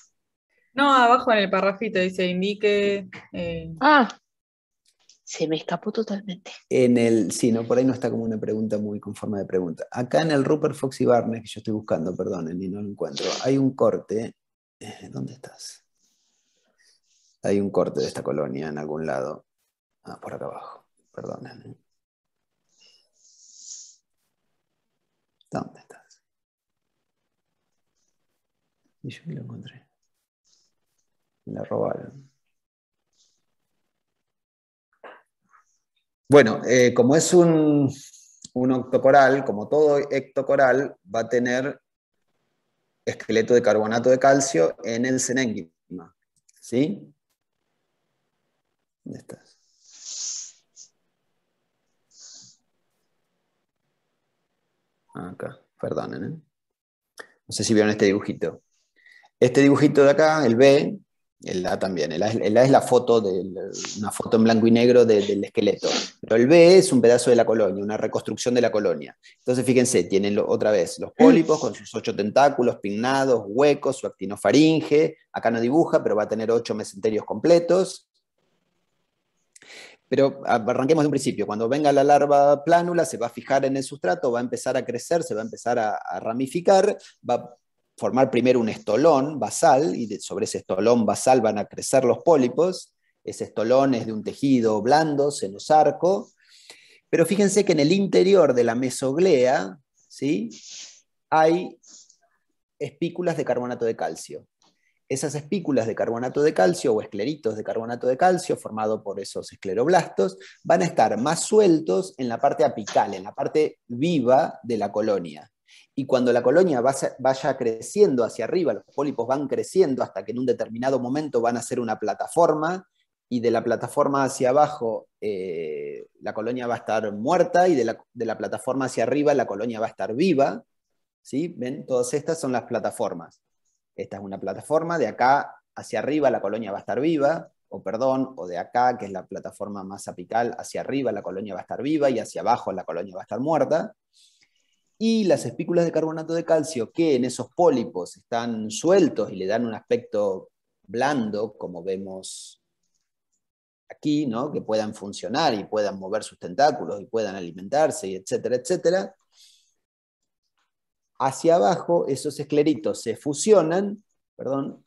No, abajo en el parrafito dice indique.
Eh, ah, se me escapó totalmente.
En el, sí, no, por ahí no está como una pregunta muy con forma de pregunta. Acá en el Rupert Fox y Barnes, que yo estoy buscando, perdonen, y no lo encuentro, hay un corte. Eh, ¿Dónde estás? Hay un corte de esta colonia en algún lado. Ah, por acá abajo, perdonen. ¿Dónde estás?
Y yo lo encontré. la robaron.
Bueno, eh, como es un, un octocoral, como todo ectocoral, va a tener esqueleto de carbonato de calcio en el senenquima. ¿Sí? ¿Dónde estás? Acá, perdonen. ¿eh? No sé si vieron este dibujito. Este dibujito de acá, el B, el A también. El A, es, la foto, de, una foto en blanco y negro del esqueleto. Pero el B es un pedazo de la colonia, una reconstrucción de la colonia. Entonces, fíjense, tienen otra vez los mm. pólipos con sus ocho tentáculos, pinnados, huecos, su actinofaringe. Acá no dibuja, pero va a tener ocho mesenterios completos. Pero arranquemos de un principio. Cuando venga la larva plánula, se va a fijar en el sustrato, va a empezar a crecer, se va a empezar a, a ramificar, va a formar primero un estolón basal y sobre ese estolón basal van a crecer los pólipos. Ese estolón es de un tejido blando, senosarco. Pero fíjense que en el interior de la mesoglea ¿sí? hay espículas de carbonato de calcio. Esas espículas de carbonato de calcio o escleritos de carbonato de calcio, formado por esos escleroblastos, van a estar más sueltos en la parte apical, en la parte viva de la colonia. Y cuando la colonia vaya creciendo hacia arriba, los pólipos van creciendo hasta que en un determinado momento van a ser una plataforma y de la plataforma hacia abajo eh, la colonia va a estar muerta y de la, de la, plataforma hacia arriba la colonia va a estar viva. ¿Sí? ¿Ven? Todas estas son las plataformas. Esta es una plataforma, de acá hacia arriba la colonia va a estar viva, o perdón, o de acá, que es la plataforma más apical, hacia arriba la colonia va a estar viva y hacia abajo la colonia va a estar muerta y las espículas de carbonato de calcio que en esos pólipos están sueltos y le dan un aspecto blando, como vemos aquí, ¿no? que puedan funcionar y puedan mover sus tentáculos y puedan alimentarse, y etcétera, etcétera, hacia abajo esos escleritos se fusionan perdón,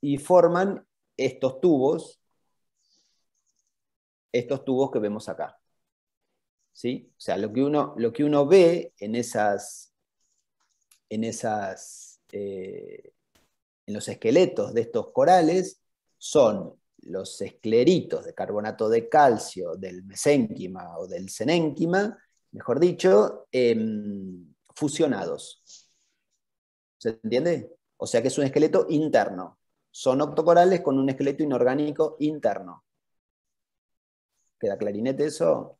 y forman estos tubos, estos tubos que vemos acá. ¿sí? O sea, lo que uno, lo que uno ve en esas, en esas, eh, en los esqueletos de estos corales son los escleritos de carbonato de calcio del mesénquima o del senénquima, mejor dicho, em, fusionados. ¿Se entiende? O sea que es un esqueleto interno. Son octocorales con un esqueleto inorgánico interno. ¿Queda clarinete eso?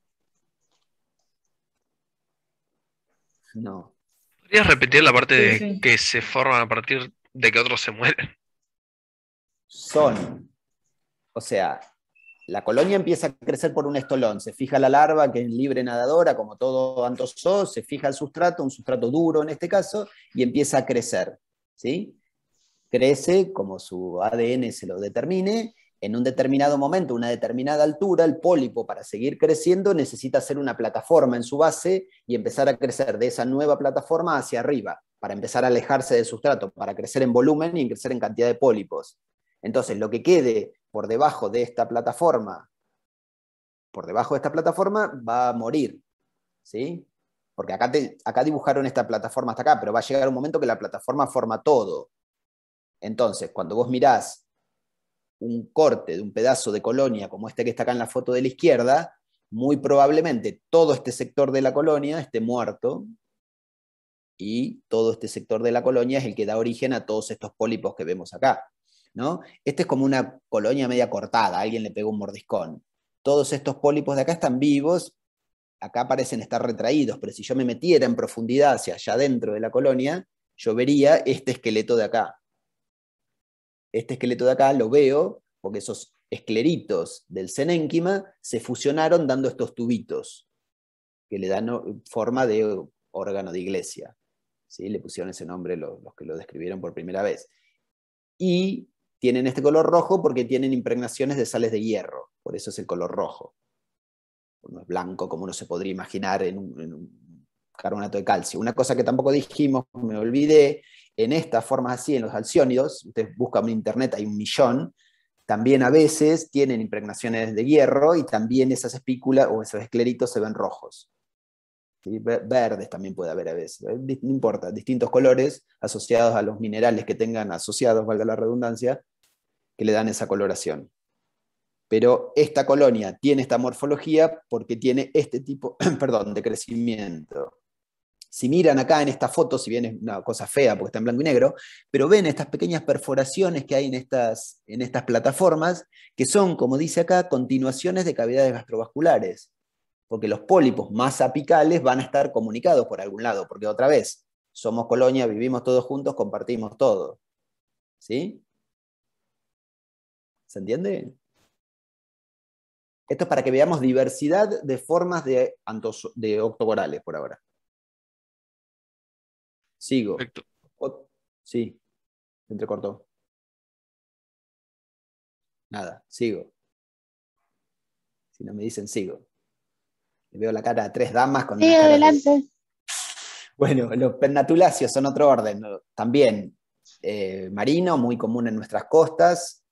No. ¿Podrías repetir la parte de que se forman a partir de que otros se mueren? Son. O sea, la colonia empieza a crecer por un estolón. Se fija la larva, que es libre nadadora, como todo antozoo, se fija el sustrato, un sustrato duro en este caso, y empieza a crecer. ¿sí? Crece como su ADN se lo determine, en un determinado momento, una determinada altura, el pólipo para seguir creciendo necesita hacer una plataforma en su base y empezar a crecer de esa nueva plataforma hacia arriba, para empezar a alejarse del sustrato, para crecer en volumen y crecer en cantidad de pólipos. Entonces, lo que quede por debajo de esta plataforma, por debajo de esta plataforma, va a morir. ¿Sí? Porque acá, acá dibujaron esta plataforma hasta acá, pero va a llegar un momento que la plataforma forma todo. Entonces, cuando vos mirás un corte de un pedazo de colonia como este que está acá en la foto de la izquierda, muy probablemente todo este sector de la colonia esté muerto y todo este sector de la colonia es el que da origen a todos estos pólipos que vemos acá. ¿no? Este es como una colonia media cortada, alguien le pegó un mordiscón. Todos estos pólipos de acá están vivos, acá parecen estar retraídos, pero si yo me metiera en profundidad hacia allá dentro de la colonia, yo vería este esqueleto de acá este esqueleto de acá lo veo porque esos escleritos del senénquima se fusionaron dando estos tubitos que le dan forma de órgano de iglesia. ¿Sí? Le pusieron ese nombre los, que lo describieron por primera vez. Y tienen este color rojo porque tienen impregnaciones de sales de hierro, por eso es el color rojo. No es blanco como uno se podría imaginar en un carbonato de calcio. Una cosa que tampoco dijimos, me olvidé, en estas formas así, en los alciónidos, ustedes buscan en internet, hay un millón, también a veces tienen impregnaciones de hierro y también esas espículas o esos escleritos se ven rojos. Verdes también puede haber a veces, ¿eh? no importa, distintos colores asociados a los minerales que tengan asociados, valga la redundancia, que le dan esa coloración. Pero esta colonia tiene esta morfología porque tiene este tipo perdón, de crecimiento. Si miran acá en esta foto, si bien es una cosa fea porque está en blanco y negro, pero ven estas pequeñas perforaciones que hay en estas, en estas plataformas, que son, como dice acá, continuaciones de cavidades gastrovasculares, porque los pólipos más apicales van a estar comunicados por algún lado, porque otra vez, somos colonia, vivimos todos juntos, compartimos todo. ¿Sí? ¿Se entiende? Esto es para que veamos diversidad de formas de, de por ahora. Sigo. sí, se entrecortó. Nada, sigo. Si no me dicen, sigo. Le veo la cara a tres damas con... Sí,
adelante.
Bueno, los pernatulacios son otro orden. También eh, marino, muy común en nuestras costas.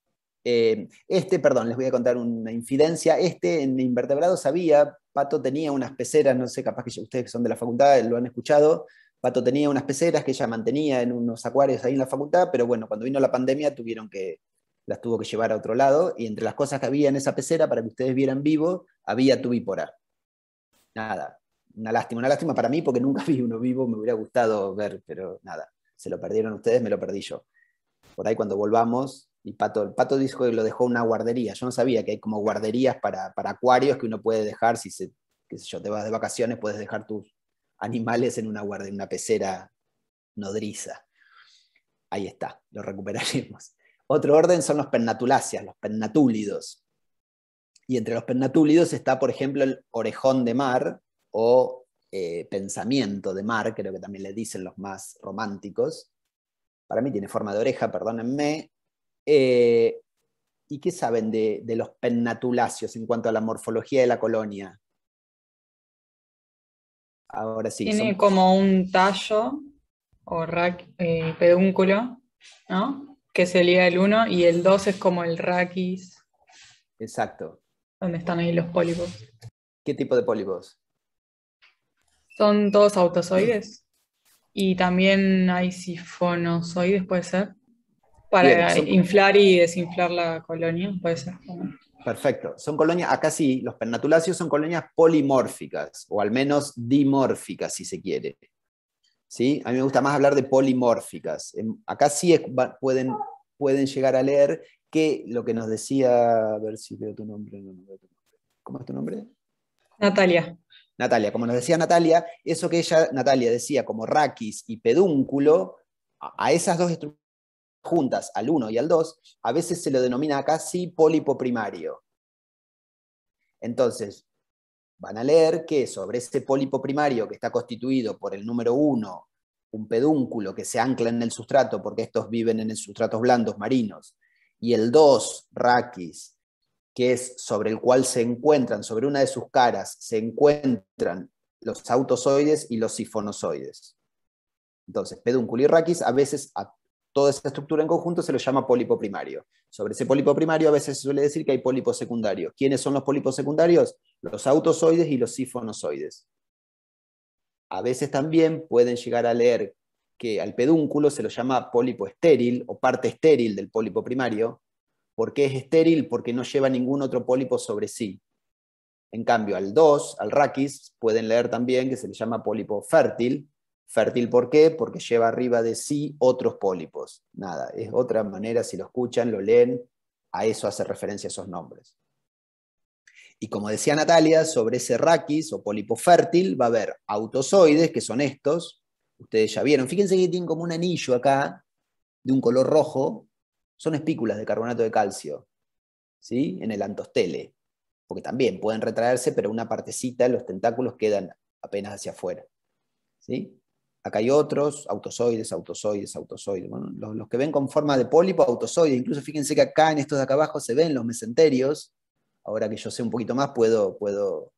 Eh, este, perdón, les voy a contar una infidencia. Este en invertebrados sabía, Pato tenía unas peceras, no sé, capaz que ustedes que son de la facultad lo han escuchado, Pato tenía unas peceras que ella mantenía en unos acuarios ahí en la facultad, pero bueno, cuando vino la pandemia tuvieron que, las tuvo que llevar a otro lado, y entre las cosas que había en esa pecera, para que ustedes vieran vivo, había tu vípora. Nada, una lástima, una lástima para mí porque nunca vi uno vivo, me hubiera gustado ver, pero nada, se lo perdieron ustedes, me lo perdí yo. Por ahí cuando volvamos, y Pato, el Pato dijo que lo dejó una guardería, yo no sabía que hay como guarderías para, para acuarios que uno puede dejar si se, qué sé yo, te vas de vacaciones, puedes dejar tus animales en una, guardia, en una pecera nodriza. Ahí está, lo recuperaremos. Otro orden son los pernatuláceas, los pernatúlidos. Y entre los pernatúlidos está, por ejemplo, el orejón de mar o eh, pensamiento de mar, creo que también le dicen los más románticos. Para mí tiene forma de oreja, perdónenme. Eh, ¿Y qué saben de, de los pennatuláceos en cuanto a la morfología de la colonia? Ahora sí. Tiene
como un tallo o eh, pedúnculo, ¿no? Que liga el 1 y el 2 es como el raquis.
Exacto.
Donde están ahí los pólipos.
¿Qué tipo de pólipos?
Son todos autosoides y también hay sifonosoides, puede ser, para inflar y desinflar la colonia, puede ser.
Perfecto. Son colonias, acá sí, los pernatuláceos son colonias polimórficas, o al menos dimórficas, si se quiere. ¿Sí? A mí me gusta más hablar de polimórficas. Em, acá sí pueden, pueden llegar a leer que lo que nos decía, a ver si veo tu nombre, tu nombre. ¿Cómo es tu nombre? Natalia. Natalia, como nos decía Natalia, eso que ella, Natalia, decía como raquis y pedúnculo, a esas dos estructuras juntas al 1 y al 2, a veces se lo denomina casi pólipo primario. Entonces, van a leer que sobre ese pólipo primario que está constituido por el número 1, un pedúnculo que se ancla en el sustrato, porque estos viven en sustratos blandos marinos, y el 2, raquis, que es sobre el cual se encuentran, sobre una de sus caras, se encuentran los autosoides y los sifonosoides. Entonces, pedúnculo y raquis a veces toda esa estructura en conjunto se lo llama pólipo primario. Sobre ese pólipo primario a veces se suele decir que hay pólipos secundarios. ¿Quiénes son los pólipos secundarios? Los autosoides y los sifonosoides. A veces también pueden llegar a leer que al pedúnculo se lo llama pólipo estéril o parte estéril del pólipo primario. ¿Por qué es estéril? Porque no lleva ningún otro pólipo sobre sí. En cambio, al 2, al raquis, pueden leer también que se le llama pólipo fértil Fértil, ¿por qué? Porque lleva arriba de sí otros pólipos. Nada, es otra manera, si lo escuchan, lo leen, a eso hace referencia esos nombres. Y como decía Natalia, sobre ese raquis o pólipo fértil va a haber autosoides, que son estos, ustedes ya vieron. Fíjense que tienen como un anillo acá, de un color rojo, son espículas de carbonato de calcio, ¿sí? En el antostele, porque también pueden retraerse, pero una partecita, los tentáculos quedan apenas hacia afuera, ¿sí? Acá hay otros, autosoides, autosoides, autosoides. Bueno, los, que ven con forma de pólipo, autosoides. Incluso fíjense que acá en estos de acá abajo se ven los mesenterios. Ahora que yo sé un poquito más, puedo, puedo,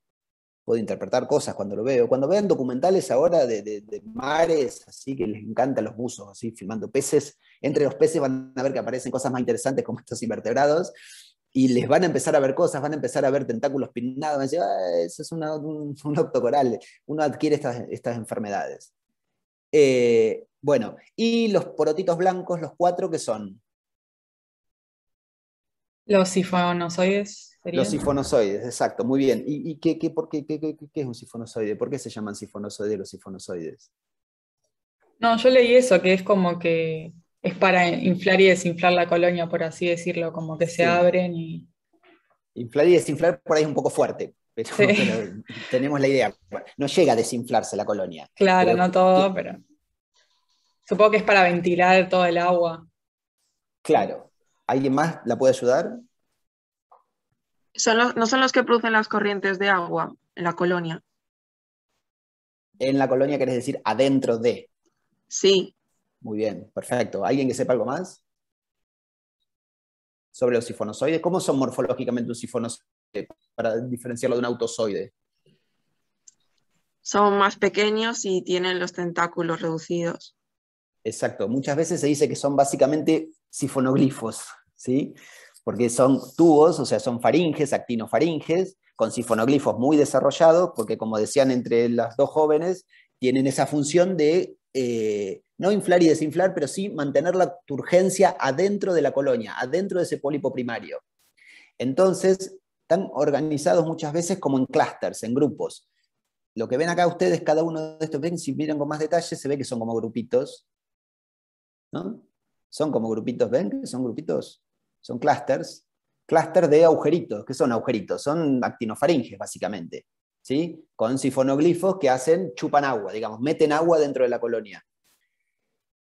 puedo interpretar cosas cuando lo veo. Cuando vean documentales ahora de, mares, así que les encantan los buzos, así filmando peces, entre los peces van a ver que aparecen cosas más interesantes como estos invertebrados y les van a empezar a ver cosas, van a empezar a ver tentáculos pinnados, van a decir, ah, eso es un, un, octocoral, uno adquiere estas enfermedades. Eh, bueno, y los porotitos blancos, los cuatro, que son?
Los sifonosoides. Los
sifonosoides, exacto, muy bien. ¿Y, qué, qué, por qué, es un sifonosoide? ¿Por qué se llaman sifonosoides los sifonosoides?
No, yo leí eso, que es como que es para inflar y desinflar la colonia, por así decirlo, como que se abren
y Inflar y desinflar por ahí es un poco fuerte, pero, tenemos la idea. No llega a desinflarse la colonia.
Claro, no todo, pero. Supongo que es para ventilar todo el agua.
Claro. ¿Alguien más la puede ayudar?
Son no son los que producen las corrientes de agua en la colonia.
En la colonia querés decir adentro de. Sí. Muy bien, perfecto. ¿Alguien que sepa algo más? sobre los sifonosoides, ¿Cómo son morfológicamente un sifonosoide para diferenciarlo de un autosoide?
Son más pequeños y tienen los tentáculos reducidos.
Exacto, muchas veces se dice que son básicamente sifonoglifos, ¿sí? Porque son tubos, o sea, son faringes, actinofaringes, con sifonoglifos muy desarrollados, porque como decían entre las dos jóvenes, tienen esa función de eh, no inflar y desinflar, pero sí mantener la turgencia adentro de la colonia, adentro de ese pólipo primario. Entonces, están organizados muchas veces como en clústeres, en grupos. Lo que ven acá ustedes, cada uno de estos, ven, si miran con más detalle, se ve que son como grupitos. ¿no? Son como grupitos, ven, que son grupitos, son clústeres. Clústeres de agujeritos, ¿qué son agujeritos? Son actinofaringes, básicamente con sifonoglifos que hacen, chupan agua, digamos, meten agua dentro de la colonia.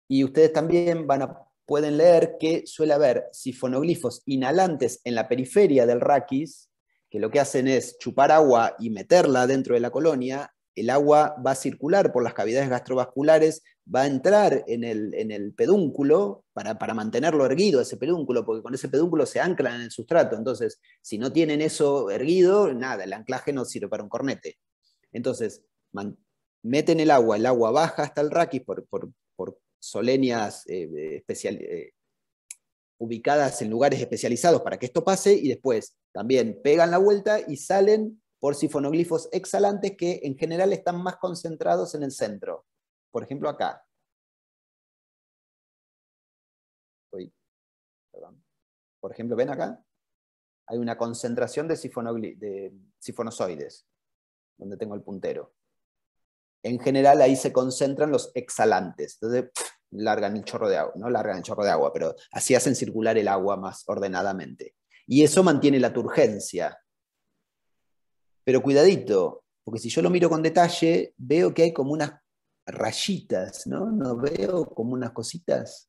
Y ustedes también van a, pueden leer que suele haber sifonoglifos inhalantes en la periferia del raquis, que lo que hacen es chupar agua y meterla dentro de la colonia, el agua va a circular por las cavidades gastrovasculares, va a entrar en el, pedúnculo para, para, mantenerlo erguido, ese pedúnculo, porque con ese pedúnculo se anclan en el sustrato. Entonces, si no tienen eso erguido, nada, el anclaje no sirve para un cornete. Entonces, meten el agua, el agua baja hasta el raquis por, por, solenias eh, eh, ubicadas en lugares especializados para que esto pase y después también pegan la vuelta y salen por sifonoglifos exhalantes que en general están más concentrados en el centro. Por ejemplo, acá. Por ejemplo, ven acá. Hay una concentración de, sifonosoides, donde tengo el puntero. En general ahí se concentran los exhalantes. Entonces, largan el chorro de agua, no largan el chorro de agua, pero así hacen circular el agua más ordenadamente. Y eso mantiene la turgencia, pero cuidadito, porque si yo lo miro con detalle, veo que hay como unas rayitas, ¿no? No veo como unas cositas.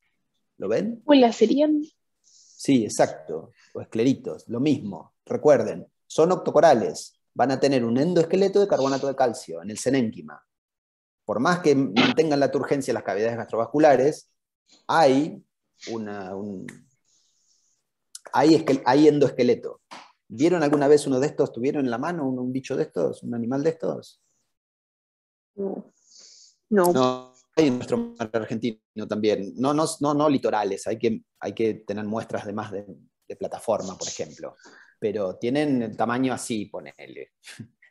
¿Lo ven?
las serían.
Sí, exacto. O escleritos, lo mismo. Recuerden, son octocorales. Van a tener un endoesqueleto de carbonato de calcio en el senénquima. Por más que mantengan la turgencia las cavidades gastrovasculares, hay una, un, hay endoesqueleto. ¿Vieron alguna vez uno de estos? ¿Tuvieron en la mano un, bicho de estos? ¿Un animal de estos? No. No. hay en nuestro mar argentino también. No, no, no, no litorales. Hay que, hay que tener muestras de más de, plataforma, por ejemplo. Pero tienen el tamaño así, ponele.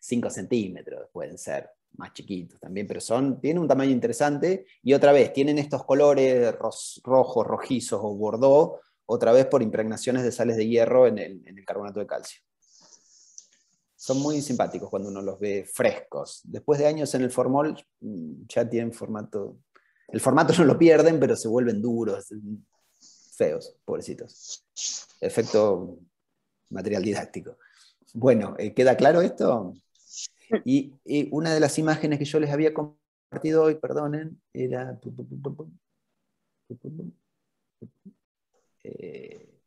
5 centímetros pueden ser más chiquitos también, pero son, tienen un tamaño interesante y otra vez tienen estos colores rojos, rojizos o bordeaux otra vez por impregnaciones de sales de hierro en el, carbonato de calcio. Son muy simpáticos cuando uno los ve frescos. Después de años en el formol, ya tienen formato. El formato no lo pierden, pero se vuelven duros, feos, pobrecitos. Efecto material didáctico. Bueno, ¿queda claro esto? Y, y, una de las imágenes que yo les había compartido hoy, perdonen, era... Eh,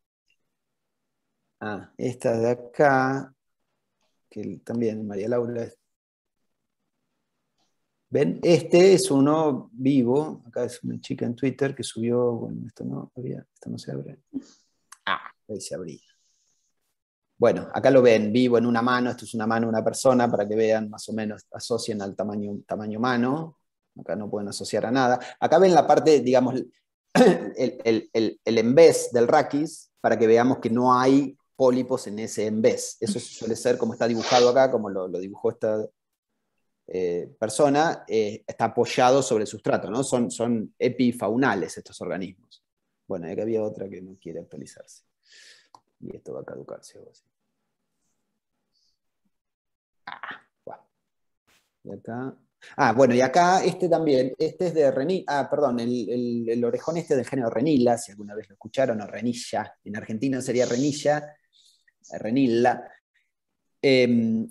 ah, esta de acá, que también María Laura. ¿Ven? Este es uno vivo. Acá es una chica en Twitter que subió. Bueno, esto no había, esto no se abre. Ah, ahí se abría. Bueno, acá lo ven vivo en una mano, esto es una mano de una persona para que vean más o menos, asocien al tamaño, tamaño humano, acá no pueden asociar a nada. Acá ven la parte, digamos, el, el, el, embés del raquis para que veamos que no hay pólipos en ese embés. Eso suele ser como está dibujado acá, como lo, lo dibujó esta eh, persona, eh, está apoyado sobre el sustrato, ¿no? Son, son epifaunales estos organismos. Bueno, que había otra que no quiere actualizarse. Y esto va a caducarse así. Ah, y acá Ah, bueno, y acá este también, este es de Renilla, ah, perdón, el, el, orejón este del género Renilla, si alguna vez lo escucharon, o Renilla, en argentino sería Renilla, eh, Renilla. Em,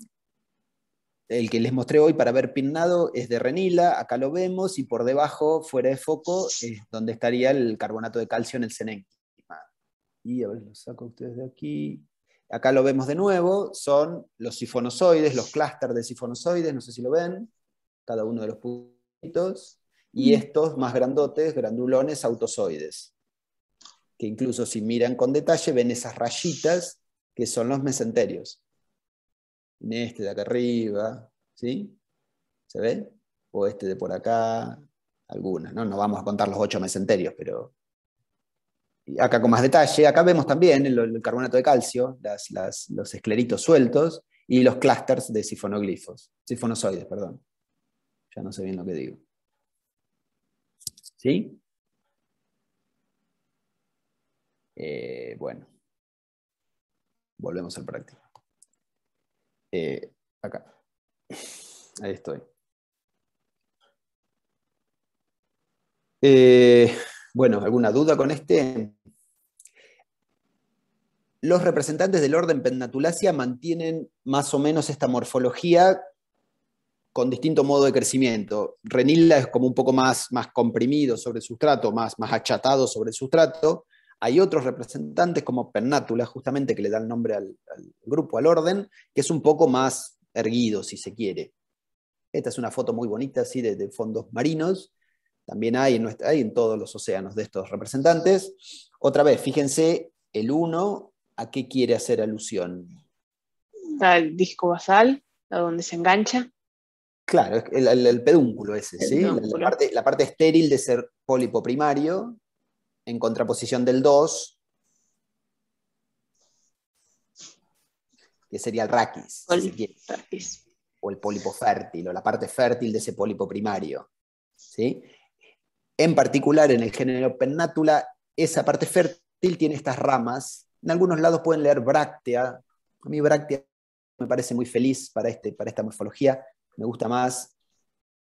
el que les mostré hoy para ver pinnado es de Renilla, acá lo vemos, y por debajo, fuera de foco, es donde estaría el carbonato de calcio en el Senenki. Y a ver, lo saco ustedes de aquí. Acá lo vemos de nuevo, son los sifonosoides, los clústeres de sifonosoides, no sé si lo ven cada uno de los puntitos, y estos más grandotes, grandulones autosoides. que incluso si miran con detalle ven esas rayitas que son los mesenterios. En este de acá arriba, ¿sí? ¿Se ve? O este de por acá, algunas, ¿no? No vamos a contar los ocho mesenterios, pero acá con más detalle, acá vemos también el, carbonato de calcio, las, los escleritos sueltos y los clústeres de sifonoglifos, sifonosoides, perdón. Ya no sé bien lo que digo. ¿Sí? Eh, bueno, volvemos al práctico. Eh, acá. Ahí estoy. Eh, bueno, ¿alguna duda con este? Los representantes del orden Pendatulacia mantienen más o menos esta morfología con distinto modo de crecimiento. Renilla es como un poco más, más comprimido sobre el sustrato, más, más achatado sobre el sustrato. Hay otros representantes como Pernátula, justamente que le dan nombre al, grupo, al orden, que es un poco más erguido, si se quiere. Esta es una foto muy bonita, así, de, fondos marinos. También hay en, hay en todos los océanos de estos representantes. Otra vez, fíjense, el 1, ¿a qué quiere hacer alusión?
Al disco basal, a donde se engancha.
Claro, el, pedúnculo ese, ¿sí? La, parte, estéril de ser pólipo primario en contraposición del 2, que sería el raquis. O el pólipo fértil, o la parte fértil de ese pólipo primario. ¿sí? En particular, en el género Pennatula, esa parte fértil tiene estas ramas. En algunos lados pueden leer bráctea. A mí bráctea me parece muy feliz para, este, para esta morfología me gusta más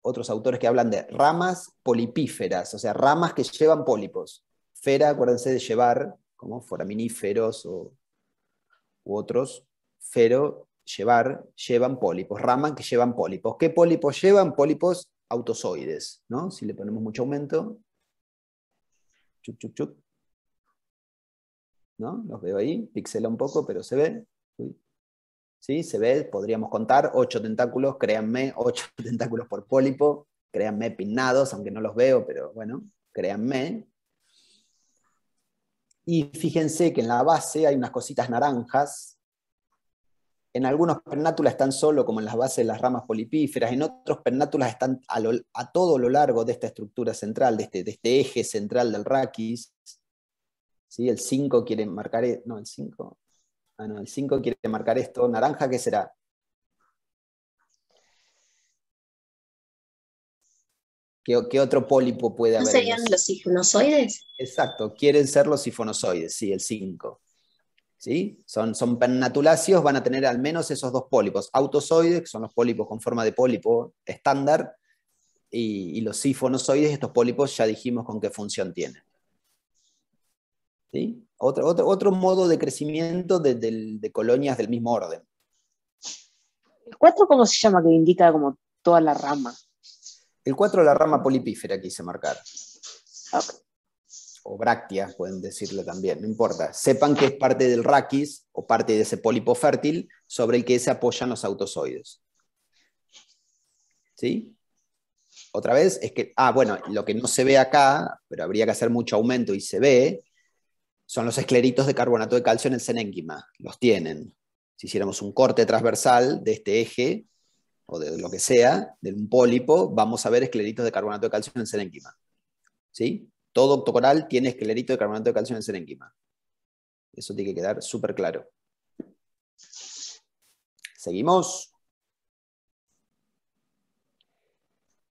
otros autores que hablan de ramas polipíferas, o sea, ramas que llevan pólipos. Fera, acuérdense de llevar, como foraminíferos o, u otros. Fero, llevar, llevan pólipos, ramas que llevan pólipos. ¿Qué pólipos llevan? Pólipos autosoides, ¿no? Si le ponemos mucho aumento. ¿No? Los veo ahí, pixela un poco, pero se ve. ¿sí? Se ve, podríamos contar, ocho tentáculos, créanme, ocho tentáculos por pólipo, créanme, pinnados, aunque no los veo, pero bueno, créanme. Y fíjense que en la base hay unas cositas naranjas. En algunos pernátulas están solo, como en las bases de las ramas polipíferas, en otros pernátulas están a, todo lo largo de esta estructura central, de este, este eje central del raquis. ¿Sí? El 5 quiere marcar, eh, no, el 5, Ah, no, el 5 quiere marcar esto. Naranja, ¿qué será? ¿Qué, otro pólipo puede haber? ¿No serían los
sifonosoides?
Exacto, quieren ser los sifonosoides, sí, el 5. ¿Sí? Son, son pernatuláceos, van a tener al menos esos dos pólipos. Autosoides, que son los pólipos con forma de pólipo estándar, y, y los sifonosoides, estos pólipos ya dijimos con qué función tienen. ¿Sí? otro, modo de crecimiento de, colonias del mismo orden.
¿El 4 cómo se llama? Que indica como toda la rama.
El 4 la rama polipífera quise marcar. O brácteas, pueden decirlo también, no importa. Sepan que es parte del raquis o parte de ese pólipo fértil sobre el que se apoyan los autozoides. ¿Sí? Otra vez, es que, ah, bueno, lo que no se ve acá, pero habría que hacer mucho aumento y se ve, son los escleritos de carbonato de calcio en el senénquima. los tienen. Si hiciéramos un corte transversal de este eje, o de lo que sea, de un pólipo, vamos a ver escleritos de carbonato de calcio en el si ¿Sí? Todo octocoral tiene esclerito de carbonato de calcio en el serénquima. Eso tiene que quedar súper claro. Seguimos.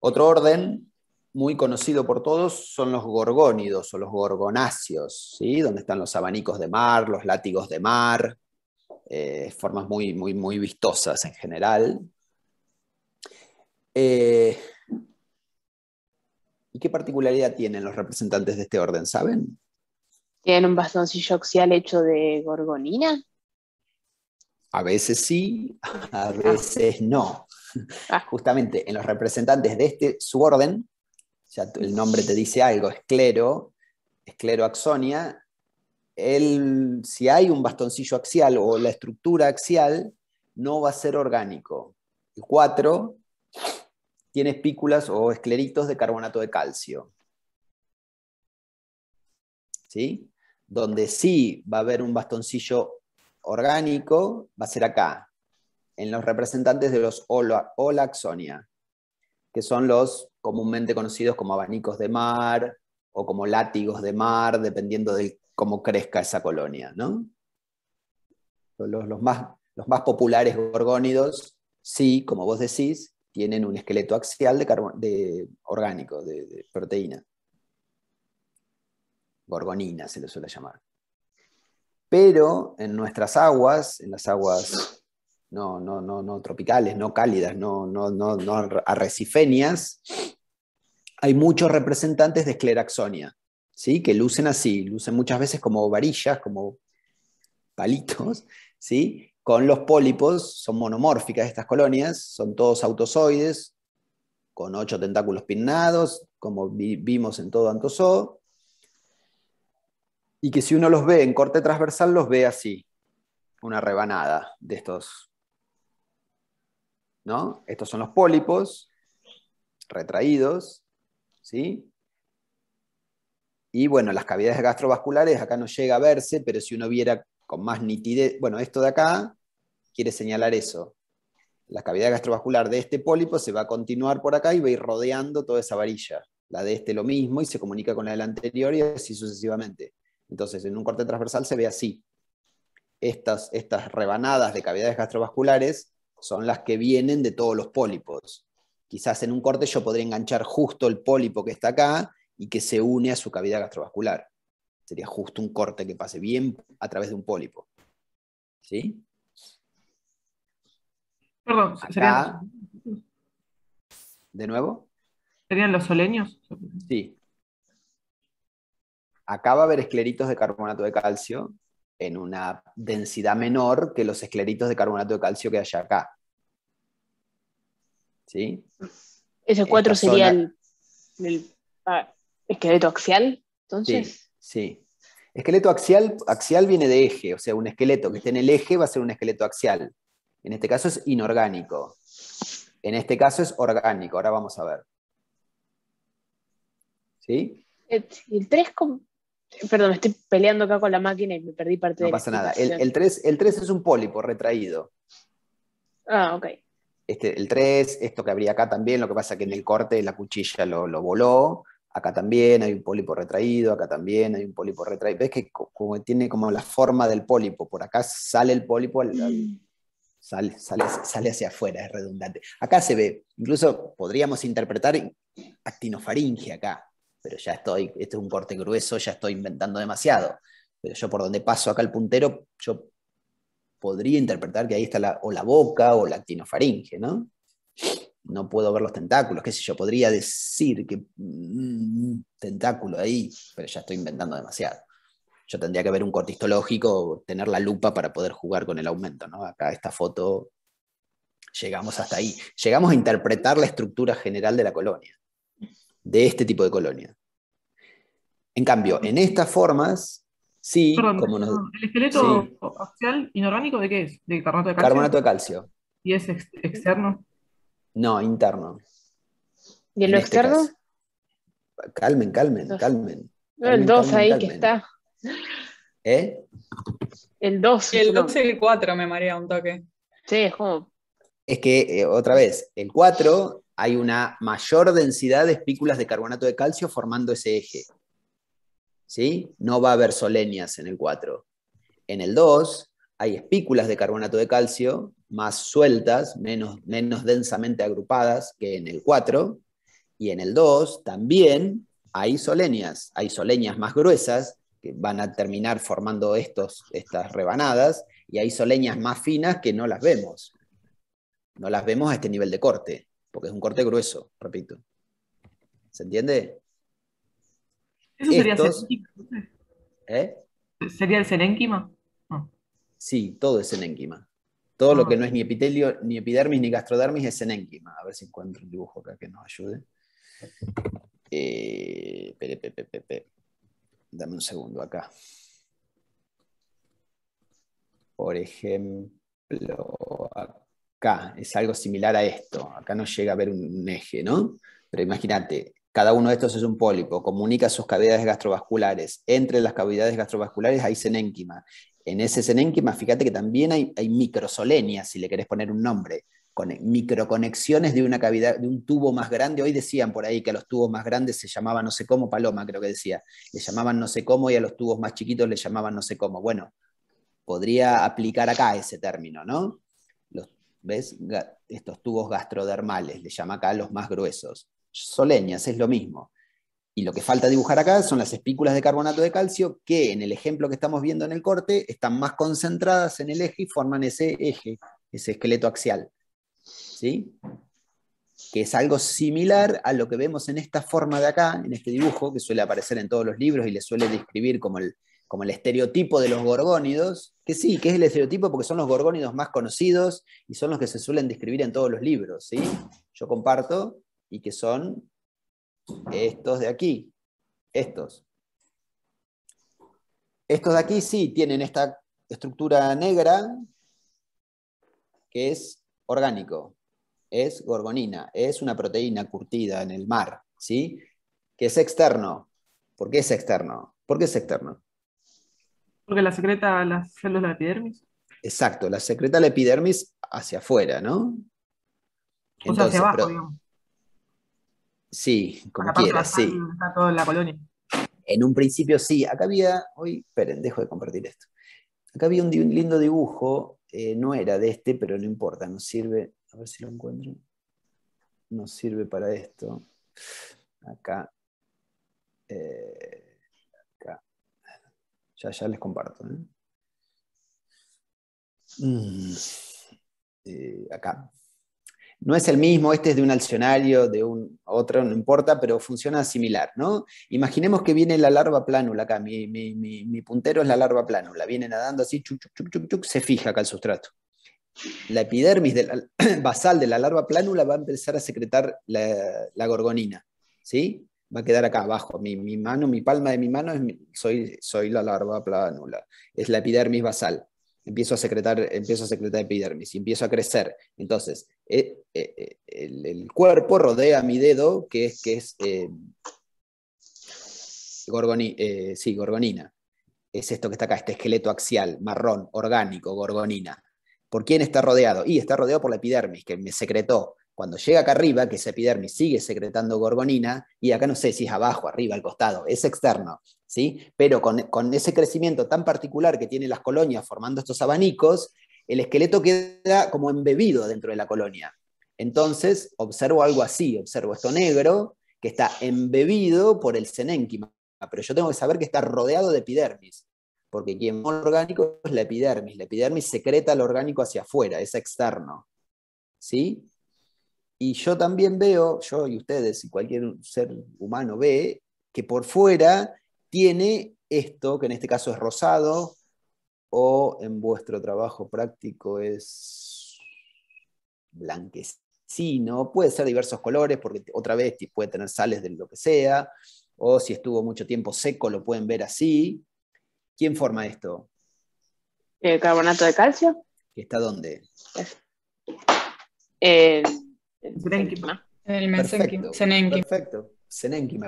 Otro orden muy conocido por todos son los gorgónidos o los gorgonáceos, ¿sí? donde están los abanicos de mar, los látigos de mar, eh, formas muy, muy, muy vistosas en general. Eh, ¿Y qué particularidad tienen los representantes de este orden, saben?
¿Tienen un bastoncillo axial hecho de gorgonina?
A veces sí, a ah. veces no. Ah. Justamente en los representantes de este suborden el nombre te dice algo, esclero, escleroaxonia, si hay un bastoncillo axial o la estructura axial, no va a ser orgánico. El 4 tiene espículas o escleritos de carbonato de calcio. ¿Sí? Donde sí va a haber un bastoncillo orgánico, va a ser acá, en los representantes de los olaxonia que son los comúnmente conocidos como abanicos de mar o como látigos de mar, dependiendo de cómo crezca esa colonia. Los, más, los más populares gorgónidos, sí, como vos decís, tienen un esqueleto axial de, de orgánico, de, de proteína. Gorgonina se le suele llamar. Pero en nuestras aguas, en las aguas no, no, no, tropicales, no cálidas, no, no, no, arrecifenias, hay muchos representantes de escleraxonia, ¿sí? que lucen así, lucen muchas veces como varillas, como palitos, ¿sí? con los pólipos, son monomórficas estas colonias, son todos autosoides, con ocho tentáculos pinnados, como vimos en todo antozoo, y que si uno los ve en corte transversal, los ve así, una rebanada de estos estos son los pólipos retraídos, ¿sí? Y bueno, las cavidades gastrovasculares acá no llega a verse, pero si uno viera con más nitidez, bueno, esto de acá quiere señalar eso. La cavidad gastrovascular de este pólipo se va a continuar por acá y va a ir rodeando toda esa varilla. La de este lo mismo y se comunica con la del anterior y así sucesivamente. Entonces, en un corte transversal se ve así. Estas, estas rebanadas de cavidades gastrovasculares son las que vienen de todos los pólipos. Quizás en un corte yo podría enganchar justo el pólipo que está acá y que se une a su cavidad gastrovascular. Sería justo un corte que pase bien a través de un pólipo. ¿Sí? Perdón, ¿De nuevo? ¿Serían los soleños? Sí. Acá va a haber escleritos de carbonato de calcio en una densidad menor que los escleritos de carbonato de calcio que hay acá. ¿Sí?
Ese 4 sería el, ah, esqueleto axial, entonces.
Sí, sí. Esqueleto axial, axial viene de eje, o sea, un esqueleto que esté en el eje va a ser un esqueleto axial. En este caso es inorgánico. En este caso es orgánico, ahora vamos a ver. ¿Sí?
Eh, el 3 Perdón, estoy peleando acá con la máquina y me perdí parte la de. No pasa nada. El, 3,
el es un pólipo retraído. Ah, ok. Este, el 3, esto que habría acá también, lo que pasa es que en el corte la cuchilla lo, lo voló. Acá también hay un pólipo retraído, acá también hay un pólipo retraído. Ves que tiene como la forma del pólipo, por acá sale el pólipo, mm. sale, sale hacia afuera, es redundante. Acá se ve, incluso podríamos interpretar actinofaringe acá, pero ya estoy, este es un corte grueso, ya estoy inventando demasiado. Pero yo por donde paso acá el puntero, yo podría interpretar que ahí está la, o la boca o la actinofaringe, ¿no? No puedo ver los tentáculos, qué sé yo, podría decir que mm, tentáculo ahí, pero ya estoy inventando demasiado. Yo tendría que ver un corte histológico, tener la lupa para poder jugar con el aumento, ¿no? Acá esta foto llegamos hasta ahí. Llegamos a interpretar la estructura general de la colonia de este tipo de colonia. En cambio, en estas formas, sí, como nos...
¿El esqueleto axial inorgánico de qué es? ¿De carbonato de calcio? Carbonato de
calcio. ¿Y es externo? No, interno.
¿Y en lo este externo?
Calmen, calmen, calmen.
el 2 ahí que está.
¿Eh?
El 2. El 2 y el 4 me marea un toque.
Sí, es como. Es que, eh, otra vez, el 4 hay una mayor densidad de espículas de carbonato de calcio formando ese eje. ¿Sí? No va a haber solenias en el 4. En el 2 hay espículas de carbonato de calcio más sueltas, menos, menos densamente agrupadas que en el 4. Y en el 2 también hay solenias, hay solenias más gruesas que van a terminar formando estos, estas rebanadas y hay solenias más finas que no las vemos. No las vemos a este nivel de corte porque es un corte grueso, repito. ¿Se entiende? ¿Eso sería Estos, ¿Eh? ¿Sería el senénquima? Sí, todo es senénquima. Todo lo ah. que no es ni epitelio, ni epidermis, ni gastrodermis es senénquima. A ver si encuentro un dibujo acá que nos ayude. Eh, Dame un segundo acá. Por ejemplo, acá acá es algo similar a esto, acá no llega a haber un, eje, ¿no? Pero imagínate, cada uno de estos es un pólipo, comunica sus cavidades gastrovasculares, entre las cavidades gastrovasculares hay senénquima. En ese senénquima, fíjate que también hay, hay microsolenia, si le querés poner un nombre, con microconexiones de una cavidad, de un tubo más grande. Hoy decían por ahí que a los tubos más grandes se llamaban no sé cómo, Paloma creo que decía, le llamaban no sé cómo y a los tubos más chiquitos le llamaban no sé cómo. Bueno, podría aplicar acá ese término, ¿no? ¿ves? Estos tubos gastrodermales, le llama acá los más gruesos. Soleñas, es lo mismo. Y lo que falta dibujar acá son las espículas de carbonato de calcio que en el ejemplo que estamos viendo en el corte están más concentradas en el eje y forman ese eje, ese esqueleto axial. ¿Sí? Que es algo similar a lo que vemos en esta forma de acá, en este dibujo, que suele aparecer en todos los libros y le suele describir como el, como el estereotipo de los gorgónidos, que sí, que es el estereotipo porque son los gorgónidos más conocidos y son los que se suelen describir en todos los libros, ¿sí? Yo comparto y que son estos de aquí, estos. Estos de aquí sí tienen esta estructura negra que es orgánico, es gorgonina, es una proteína curtida en el mar, ¿sí? Que es externo. ¿Por qué es externo? ¿Por qué es externo?
Porque la secreta las células de la epidermis.
Exacto, la secreta la epidermis hacia afuera, ¿no? Entonces, o sea, hacia abajo, Sí, como quieras, sí.
Está en la colonia.
En un principio sí, acá había, hoy, esperen, dejo de compartir esto. Acá había un, lindo dibujo, eh, no era de este, pero no importa, nos sirve, a ver si lo encuentro, nos sirve para esto. Acá. Eh, ya, ya les comparto. Mm. Eh, acá. No es el mismo, este es de un alcionario, de un otro, no importa, pero funciona similar, ¿no? Imaginemos que viene la larva plánula acá, mi, puntero es la larva plánula, viene nadando así, chuc, chuc, chuc, se fija acá el sustrato. La epidermis basal de la larva plánula va a empezar a secretar la, la gorgonina, ¿sí? va a quedar acá abajo. Mi, mano, mi palma de mi mano, soy, soy la larva planula, es la epidermis basal. Empiezo a secretar, empiezo a secretar epidermis y empiezo a crecer. Entonces, e, e, e, el, cuerpo rodea mi dedo, que es, que es eh, eh, sí, gorgonina. Es esto que está acá, este esqueleto axial, marrón, orgánico, gorgonina. ¿Por quién está rodeado? Y está rodeado por la epidermis, que me secretó cuando llega acá arriba, que esa epidermis sigue secretando gorgonina, y acá no sé si es abajo, arriba, al costado, es externo, ¿sí? Pero con, ese crecimiento tan particular que tienen las colonias formando estos abanicos, el esqueleto queda como embebido dentro de la colonia. Entonces, observo algo así, observo esto negro que está embebido por el senénquima. pero yo tengo que saber que está rodeado de epidermis, porque quien es orgánico es la epidermis, la epidermis secreta el orgánico hacia afuera, es externo. ¿Sí? Y yo también veo, yo y ustedes y cualquier ser humano ve, que por fuera tiene esto, que en este caso es rosado, o en vuestro trabajo práctico es blanquecino, puede ser diversos colores, porque otra vez puede tener sales de lo que sea, o si estuvo mucho tiempo seco lo pueden ver así. ¿Quién forma esto?
¿El carbonato de calcio?
está dónde? Eh, el Perfecto. Perfecto.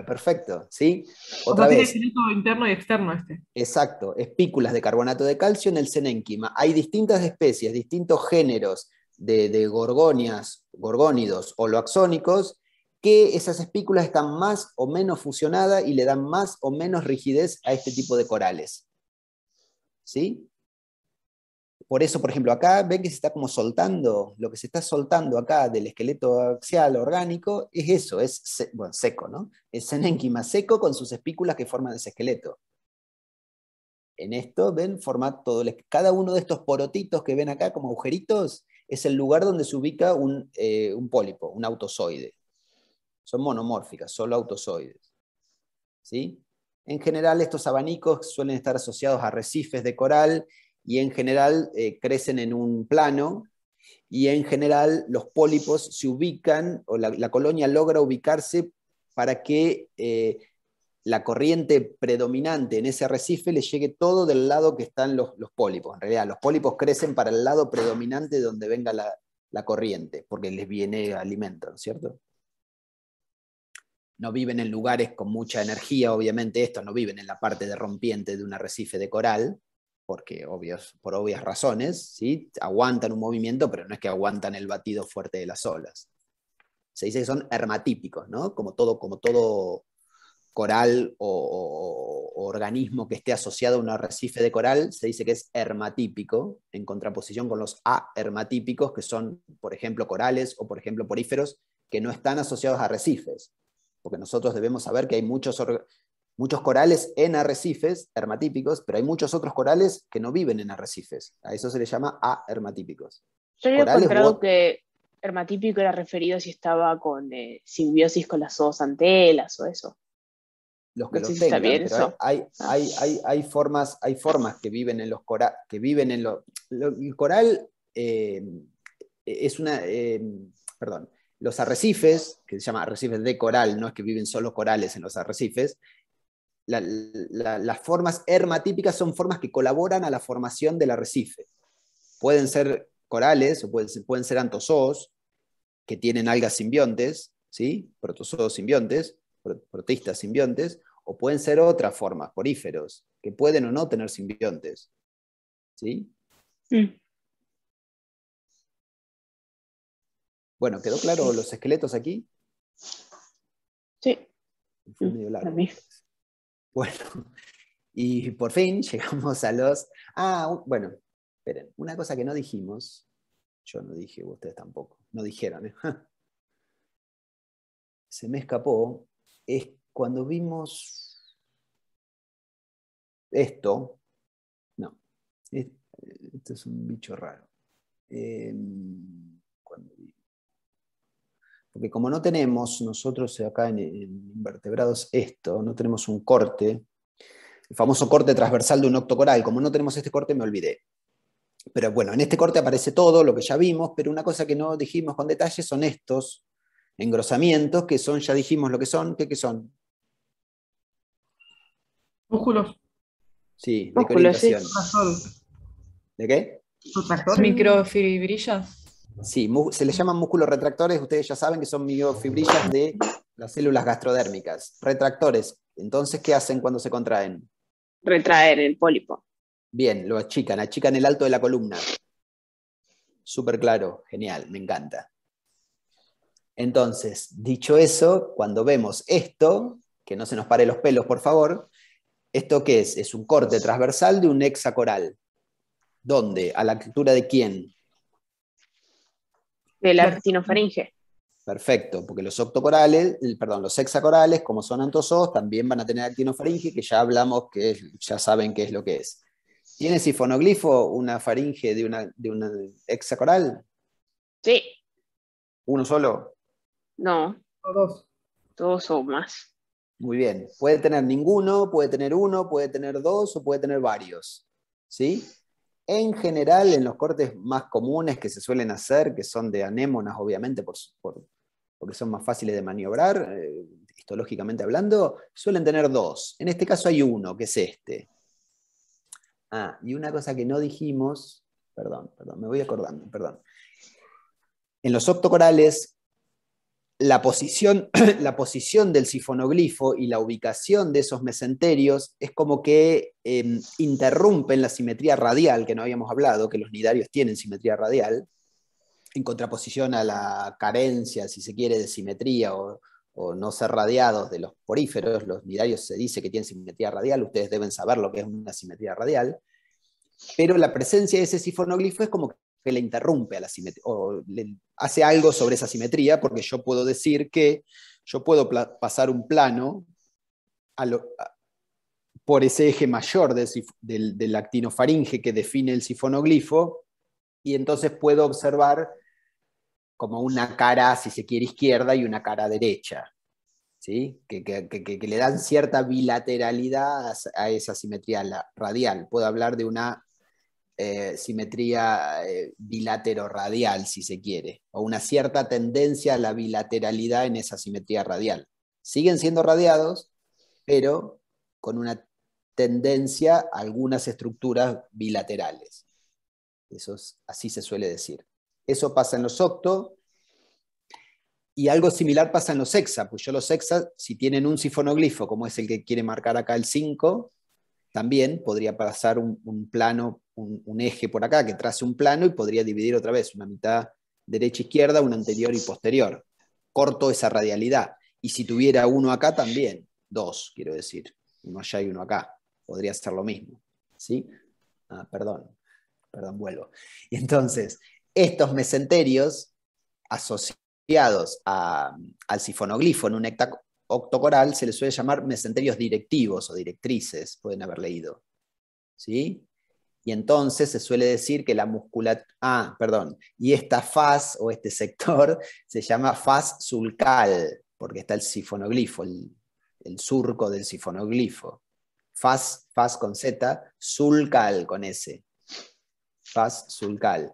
perfecto, ¿sí? Otra vez. interno y externo este. Exacto, espículas de carbonato de calcio en el senénquima. Hay distintas especies, distintos géneros de, gorgonias, gorgónidos o loaxónicos, que esas espículas están más o menos fusionadas y le dan más o menos rigidez a este tipo de corales. ¿Sí? Por eso, por ejemplo, acá ven que se está como soltando, lo que se está soltando acá del esqueleto axial orgánico es eso, es seco, ¿no? Es enquima seco con sus espículas que forman ese esqueleto. En esto, ven, forma todo cada uno de estos porotitos que ven acá como agujeritos es el lugar donde se ubica eh, un, pólipo, un autozoide. Son monomórficas, solo autozoides. ¿Sí? En general, estos abanicos suelen estar asociados a arrecifes de coral y en general eh, crecen en un plano y en general los pólipos se ubican o la, colonia logra ubicarse para que eh, la corriente predominante en ese arrecife les llegue todo del lado que están los, pólipos. En realidad, los pólipos crecen para el lado predominante donde venga la, corriente, porque les viene alimento, cierto? no viven en lugares con mucha energía, obviamente estos no viven en la parte de rompiente de un arrecife de coral, porque obvios, por obvias razones, ¿sí? aguantan un movimiento, pero no es que aguantan el batido fuerte de las olas. Se dice que son hermatípicos, ¿no? como, todo, como todo coral o, organismo que esté asociado a un arrecife de coral, se dice que es hermatípico, en contraposición con los ahermatípicos, que son, por ejemplo, corales o, por ejemplo, poríferos, que no están asociados a arrecifes. Porque nosotros debemos saber que hay muchos muchos corales en arrecifes hermatípicos, pero hay muchos otros corales que no viven en arrecifes. A eso se le llama a hermatípicos.
Yo había encontrado que hermatípico era referido si estaba con eh,
simbiosis con las zoosantelas o eso. Los que lo tengan, Hay, formas, hay formas que viven en los corales, que viven en Lo, el coral eh, es una... Eh, perdón, los arrecifes, que se llama arrecifes de coral, no es que viven solo corales en los arrecifes, las formas hermatípicas son formas que colaboran a la formación del arrecife. Pueden ser corales o pueden ser, antozoos, que tienen algas simbiontes, ¿sí? protozoos simbiontes, protistas simbiontes, o pueden ser otras formas, poríferos, que pueden o no tener simbiontes. ¿Sí? Bueno, ¿quedó claro los esqueletos aquí? Sí. Bueno, y por fin llegamos a los... Ah, bueno, esperen, una cosa que no dijimos, yo no dije, ustedes tampoco, no dijeron, ¿eh? se me escapó, es cuando vimos esto, no, esto es un bicho raro. Em, porque como no tenemos nosotros acá en, invertebrados esto, no tenemos un corte, el famoso corte transversal de un octocoral, como no tenemos este corte me olvidé. Pero bueno, en este corte aparece todo lo que ya vimos, pero una cosa que no dijimos con detalle son estos engrosamientos, que son, ya dijimos lo que son, ¿qué, son? Músculos. Sí, Músculos, de ¿De qué?
Microfibrillas.
Sí, se les llaman músculos retractores, ustedes ya saben que son miofibrillas de las células gastrodérmicas. Retractores, entonces, ¿qué hacen cuando se contraen?
Retraer el pólipo.
Bien, lo achican, achican el alto de la columna. Súper claro, genial, me encanta. Entonces, dicho eso, cuando vemos esto, que no se nos pare los pelos, por favor, ¿esto qué es? Es un corte transversal de un hexacoral. ¿Dónde? ¿A la altura de quién? de la Perfecto, porque los octocorales, perdón, los hexacorales, como son antosos, también van a tener actinofaringe, que ya hablamos que ya saben qué es lo que es. ¿Tiene sifonoglifo una faringe de una, de hexacoral? Sí. ¿Uno solo?
No. todos todos Dos o más.
Muy bien. Puede tener ninguno, puede tener uno, puede tener dos o puede tener varios. ¿Sí? En general, en los cortes más comunes que se suelen hacer, que son de anémonas, obviamente, por, porque son más fáciles de maniobrar, eh, histológicamente hablando, suelen tener dos. En este caso hay uno, que es este. Ah, y una cosa que no dijimos, perdón, perdón, me voy acordando, perdón. En los optocorales la posición, la posición del sifonoglifo y la ubicación de esos mesenterios es como que em, interrumpen la simetría radial, que no habíamos hablado, que los nidarios tienen simetría radial, en contraposición a la carencia, si se quiere, de simetría o, no ser radiados de los poríferos, los nidarios se dice que tienen simetría radial, ustedes deben saber lo que es una simetría radial, pero la presencia de ese sifonoglifo es como que que le interrumpe a la o hace algo sobre esa simetría, porque yo puedo decir que yo puedo pasar un plano por ese eje mayor del, del, actinofaringe que define el sifonoglifo, y entonces puedo observar como una cara, si se quiere, izquierda y una cara derecha, ¿sí? que, le dan cierta bilateralidad a esa simetría radial. Puedo hablar de una eh, simetría eh, bilateral radial si se quiere, o una cierta tendencia a la bilateralidad en esa simetría radial. Siguen siendo radiados, pero con una tendencia a algunas estructuras bilaterales. Eso así se suele decir. Eso pasa en los octo y algo similar pasa en los hexa, pues yo los hexa, si tienen un sifonoglifo, como es el que quiere marcar acá el 5, también podría pasar un, un plano un, eje por acá que trace un plano y podría dividir otra vez una mitad derecha-izquierda, una anterior y posterior. Corto esa radialidad. Y si tuviera uno acá también, dos, quiero decir, uno allá y uno acá, podría ser lo mismo. ¿sí? Ah, perdón, perdón, vuelvo. Y entonces, estos mesenterios asociados al sifonoglifo en un octocoral se les suele llamar mesenterios directivos o directrices, pueden haber leído. ¿Sí? y entonces se suele decir que la musculatura, ah, perdón, y esta faz o este sector se llama faz sulcal, porque está el sifonoglifo, el, surco del sifonoglifo. Faz, faz con Z, sulcal con S. Faz sulcal.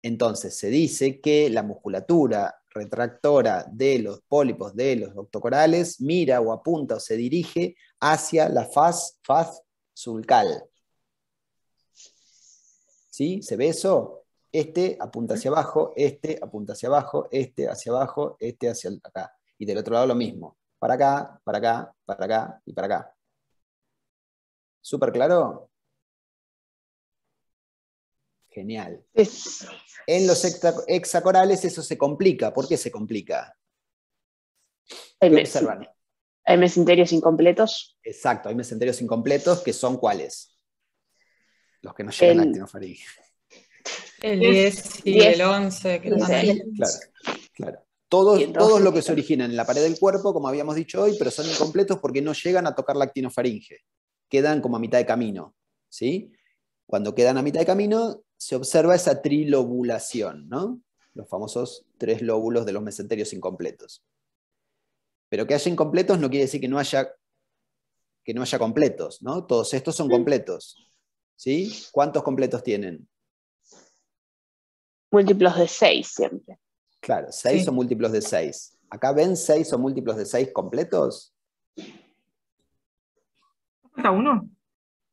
Entonces se dice que la musculatura retractora de los pólipos de los octocorales mira o apunta o se dirige hacia la faz, faz sulcal. ¿Sí? ¿Se ve eso? Este apunta hacia abajo, este apunta hacia abajo, este hacia abajo, este hacia acá. Y del otro lado lo mismo. Para acá, para acá, para acá y para acá. ¿Súper claro? Genial. En los hexacorales eso se complica. ¿Por qué se complica? Hay, hay mesenterios incompletos. Exacto, hay mesenterios incompletos que son cuáles. Los que no llegan a la actinofaringe.
El 10 y el 11.
claro, claro. Todos, los que se originan en la pared del cuerpo, como habíamos dicho hoy, pero son incompletos porque no llegan a tocar la actinofaringe. Quedan como a mitad de camino. ¿sí? Cuando quedan a mitad de camino, se observa esa trilobulación, ¿no? los famosos tres lóbulos de los mesenterios incompletos. Pero que haya incompletos no quiere decir que no haya, que no haya completos. ¿no? Todos estos son completos. ¿sí? ¿Cuántos completos tienen?
Múltiplos de seis,
siempre. Claro, seis o múltiplos de seis. ¿Acá ven seis o múltiplos de seis completos? Falta uno.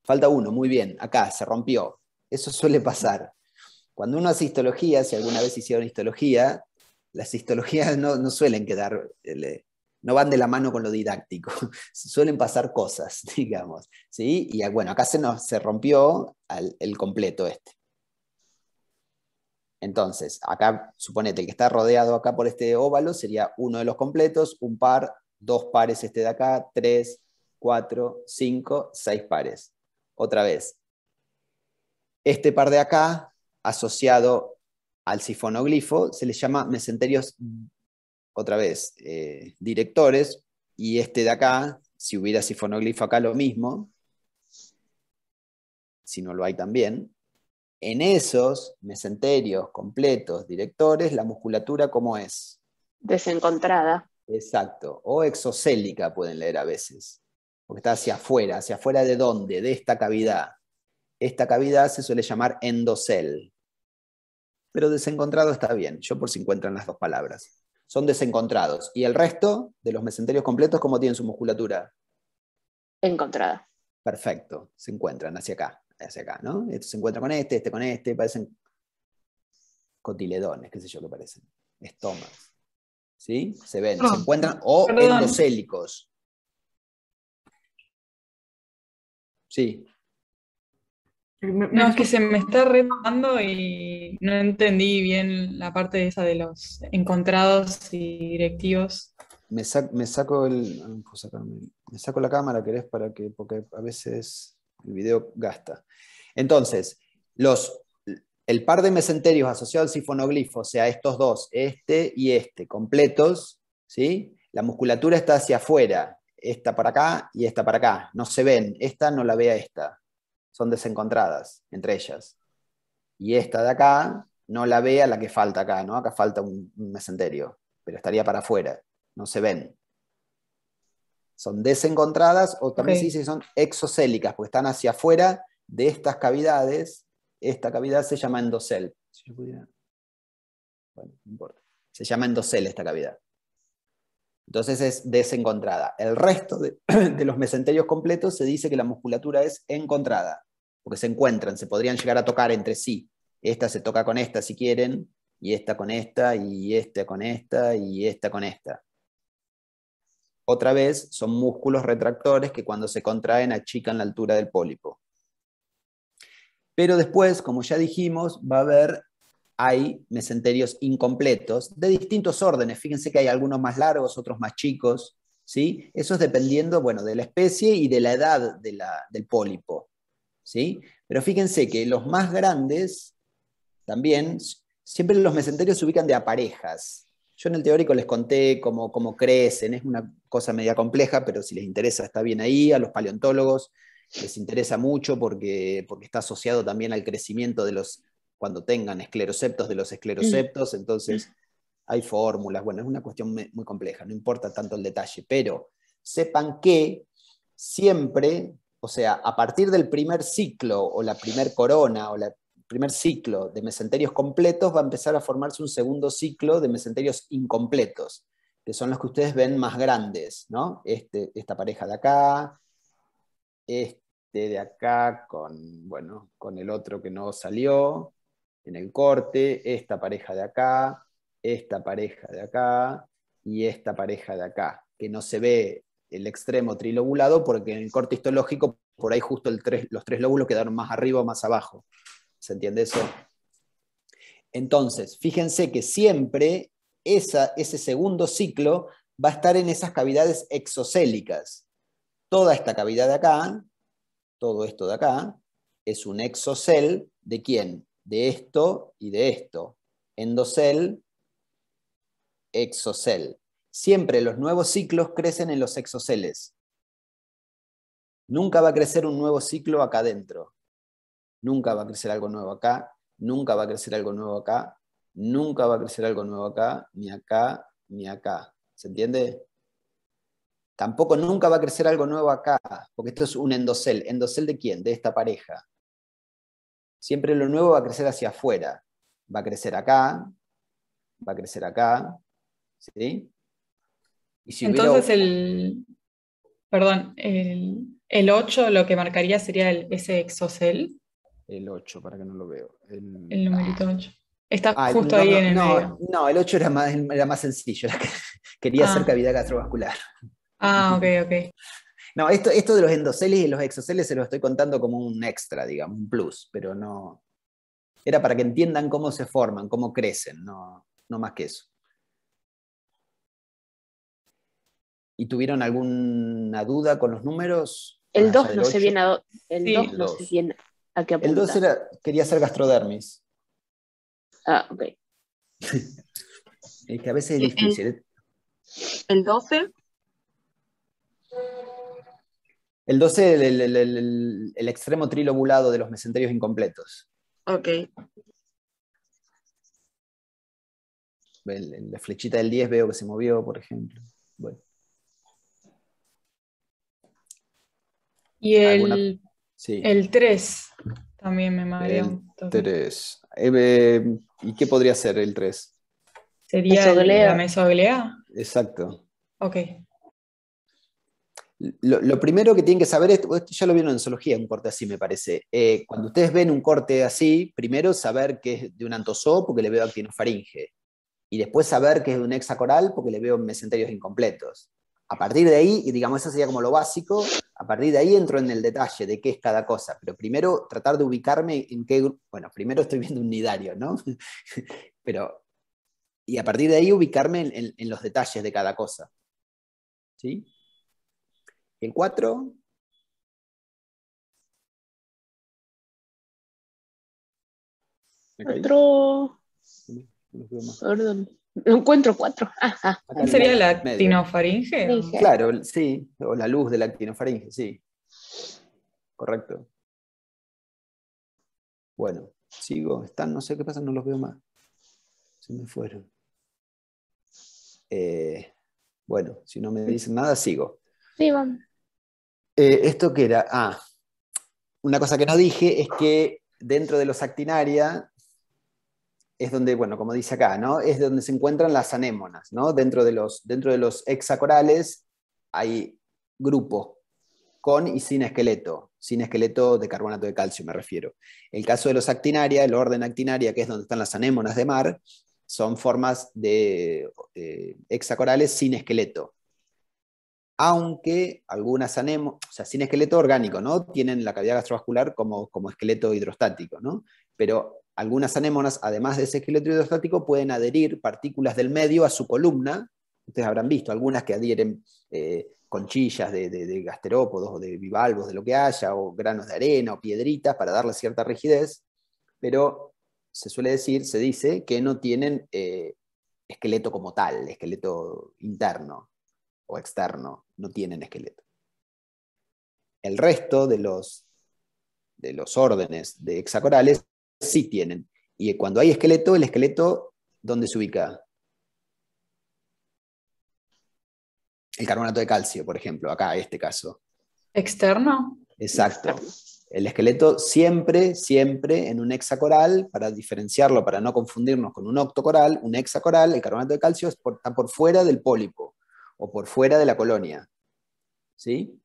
Falta uno, muy bien. Acá se rompió. Eso suele pasar. Cuando uno hace histología, si alguna vez hicieron histología, las histologías no, no suelen quedar eh, no van de la mano con lo didáctico. Suelen pasar cosas, digamos. ¿sí? Y ah, bueno, acá se, nos, se rompió el completo este. Entonces, acá, suponete, el que está rodeado acá por este óvalo sería uno de los completos, un par, dos pares este de acá, tres, cuatro, cinco, seis pares. Otra vez, este par de acá, asociado al sifonoglifo, se le llama mesenterios otra vez, eh, directores, y este de acá, si hubiera sifonoglifo acá lo mismo, si no lo hay también, en esos mesenterios completos, directores, la musculatura cómo es?
Desencontrada.
Exacto, o exocélica pueden leer a veces, porque está hacia afuera, hacia afuera de dónde, de esta cavidad. Esta cavidad se suele llamar endocel, pero desencontrado está bien, yo por si encuentran las dos palabras son desencontrados. ¿Y el resto de los mesenterios completos cómo tienen su musculatura? Encontrada. Perfecto, se encuentran hacia acá, hacia acá, ¿no? se encuentra con este, este con este, parecen cotiledones, qué sé yo que parecen, estomas. ¿Sí? Se ven, se encuentran, o endosélicos endocélicos. Sí.
No, es que se me está retomando y no entendí bien la parte de esa de los encontrados y directivos.
Me, saco el, me saco la cámara, querés, para que, porque a veces el video gasta. Entonces, los, el par de mesenterios asociados al sifonoglifo, o sea, estos dos, este y este, completos, ¿sí? La musculatura está hacia afuera, esta para acá y esta para acá. No se ven, esta no la vea esta son desencontradas entre ellas. Y esta de acá no la vea la que falta acá, ¿no? Acá falta un, mesenterio, pero estaría para afuera, no se ven. Son desencontradas o también se dice que son exocélicas, porque están hacia afuera de estas cavidades. Esta cavidad se llama endocel. Bueno, no importa. Se llama endocel esta cavidad. Entonces es desencontrada. El resto de, los mesenterios completos se dice que la musculatura es encontrada que se encuentran, se podrían llegar a tocar entre sí. Esta se toca con esta si quieren, y esta con esta, y esta con esta, y esta con esta. Otra vez, son músculos retractores que cuando se contraen achican la altura del pólipo. Pero después, como ya dijimos, va a haber, hay mesenterios incompletos de distintos órdenes. Fíjense que hay algunos más largos, otros más chicos. ¿sí? Eso es dependiendo bueno, de la especie y de la edad de del pólipo. ¿sí? Pero fíjense que los más grandes también, siempre los mesenterios se ubican de aparejas. Yo en el teórico les conté cómo, crecen, es una cosa media compleja, pero si les interesa está bien ahí, a los paleontólogos les interesa mucho porque, porque está asociado también al crecimiento de los, cuando tengan escleroceptos, de los escleroceptos, entonces hay fórmulas, bueno, es una cuestión muy compleja, no importa tanto el detalle, pero sepan que siempre o sea, a partir del primer ciclo o la primer corona o el primer ciclo de mesenterios completos va a empezar a formarse un segundo ciclo de mesenterios incompletos, que son los que ustedes ven más grandes, ¿no? Este, esta pareja de acá, este de acá con, bueno, con el otro que no salió en el corte, esta pareja de acá, esta pareja de acá y esta pareja de acá, que no se ve el extremo trilobulado, porque en el corte histológico por ahí justo el los tres lóbulos quedaron más arriba o más abajo. ¿Se entiende eso? Entonces, fíjense que siempre ese segundo ciclo va a estar en esas cavidades exocélicas. Toda esta cavidad de acá, todo esto de acá, es un exocel de quién? De esto y de esto. Endocel, exocel. Siempre los nuevos ciclos crecen en los exoceles. Nunca va a crecer un nuevo ciclo acá adentro. Nunca va a crecer algo nuevo acá, nunca va a crecer algo nuevo acá, nunca va a crecer algo nuevo acá, ni acá, ni acá. ¿Se entiende? Tampoco nunca va a crecer algo nuevo acá, porque esto es un endocel. ¿Endocel de quién? De esta pareja. Siempre lo nuevo va a crecer hacia afuera. Va a crecer acá, va a crecer acá, ¿sí? Entonces
el, perdón, el, 8 lo que marcaría sería ese exocel.
El 8, para que no lo veo. El,
numerito 8. Ah. Está justo ahí en el no, medio.
No, el 8 era más, era más sencillo, quería ah. hacer cavidad gastrovascular. Ah, ok, ok. No, esto, esto de los endoceles y los exoceles se lo estoy contando como un extra, digamos, un plus, pero no. Era para que entiendan cómo se forman, cómo crecen, no más que eso. ¿Y tuvieron alguna duda con los números? El 2 no, sé bien
a, el 2 no sé bien a qué apunta. El 2 era,
quería ser gastrodermis.
Ah, ok.
es que a veces es difícil. ¿eh?
¿El 12?
El 12, el, el, el, extremo trilobulado de los mesenterios incompletos. Ok. La flechita del 10 veo que se movió, por ejemplo. Bueno.
Y el, 3 también me mareó. El
3. Eh, eh, ¿Y qué podría ser el 3? Sería
mesoglea. la
Exacto. Ok. Lo, primero que tienen que saber, esto ya lo vieron en zoología, un corte así me parece. Eh, cuando ustedes ven un corte así, primero saber que es de un antozoo porque le veo actinofaringe. Y después saber que es de un hexacoral porque le veo mesenterios incompletos. A partir de ahí, y digamos, eso sería como lo básico, a partir de ahí entro en el detalle de qué es cada cosa, pero primero tratar de ubicarme en qué... grupo. Bueno, primero estoy viendo un nidario, ¿no? pero, y a partir de ahí ubicarme en, los detalles de cada cosa. ¿Sí? El 4,
¡Cuatro! Perdón. No encuentro cuatro. Ah, ah, ah. ¿Sería la actinofaringe? Claro,
sí, o la luz de la actinofaringe, sí. Correcto. Bueno, sigo. Están, no sé qué pasa, no los veo más. Se me fueron. Eh, bueno, si no me dicen nada, sigo. Sí, eh, ¿Esto que era? Ah, una cosa que no dije es que dentro de los actinaria es donde, bueno, como dice acá, ¿no? Es donde se encuentran las anémonas, ¿no? Dentro de los, dentro de los hexacorales hay grupo con y sin esqueleto, sin esqueleto de carbonato de calcio me refiero. El caso de los actinaria, el orden actinaria, que es donde están las anémonas de mar, son formas de eh, hexacorales sin esqueleto aunque algunas anémonas, o sea, sin esqueleto orgánico, ¿no? Tienen la cavidad gastrovascular como, esqueleto hidrostático, ¿no? Pero algunas anémonas, además de ese esqueleto hidrostático, pueden adherir partículas del medio a su columna. Ustedes habrán visto algunas que adhieren eh, conchillas de, gasterópodos o de bivalvos, de lo que haya, o granos de arena o piedritas para darle cierta rigidez, pero se suele decir, se dice, que no tienen eh, esqueleto como tal, esqueleto interno o externo, no tienen esqueleto. El resto de los, de los órdenes de hexacorales sí tienen. Y cuando hay esqueleto, el esqueleto, ¿dónde se ubica? El carbonato de calcio, por ejemplo, acá, en este caso.
¿Externo?
Exacto. El esqueleto siempre, siempre en un hexacoral, para diferenciarlo, para no confundirnos con un octocoral, un hexacoral, el carbonato de calcio está por fuera del pólipo o por fuera de la colonia. ¿Sí?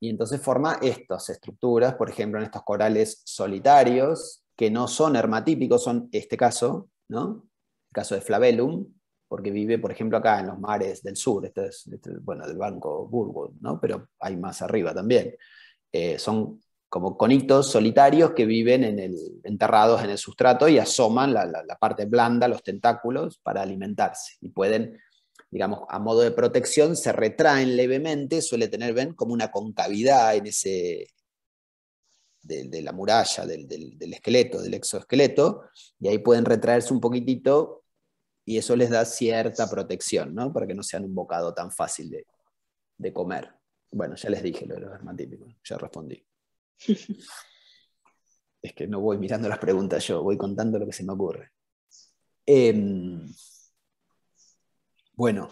Y entonces forma estas estructuras, por ejemplo, en estos corales solitarios, que no son hermatípicos, son este caso, ¿no? El caso de Flavellum, porque vive, por ejemplo, acá en los mares del sur, este es, este, bueno, del banco Burwood, ¿no? Pero hay más arriba también. Eh, son como conitos solitarios que viven en el, enterrados en el sustrato y asoman la, la parte blanda, los tentáculos, para alimentarse. Y pueden digamos, a modo de protección, se retraen levemente, suele tener, ven, como una concavidad en ese, de, la muralla, del, esqueleto, del exoesqueleto, y ahí pueden retraerse un poquitito y eso les da cierta protección, ¿no? Para que no sean un bocado tan fácil de, comer. Bueno, ya les dije lo de los ya respondí. es que no voy mirando las preguntas yo, voy contando lo que se me ocurre. Eh, bueno,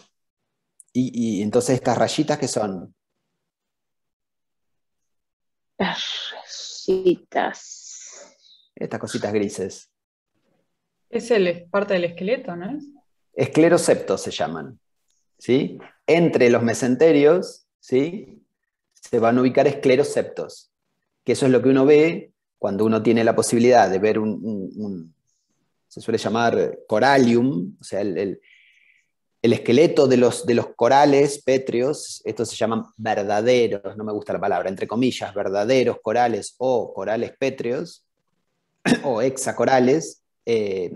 y, entonces estas rayitas que son.
Las rayitas.
Estas cositas grises.
Es el, parte del esqueleto, ¿no
es? Escleroceptos se llaman. ¿sí? Entre los mesenterios ¿sí? se van a ubicar escleroceptos, que eso es lo que uno ve cuando uno tiene la posibilidad de ver un, se suele llamar coralium, o sea, el, el esqueleto de los, de los corales pétreos, estos se llaman verdaderos, no me gusta la palabra, entre comillas, verdaderos corales o corales pétreos, o hexacorales, eh,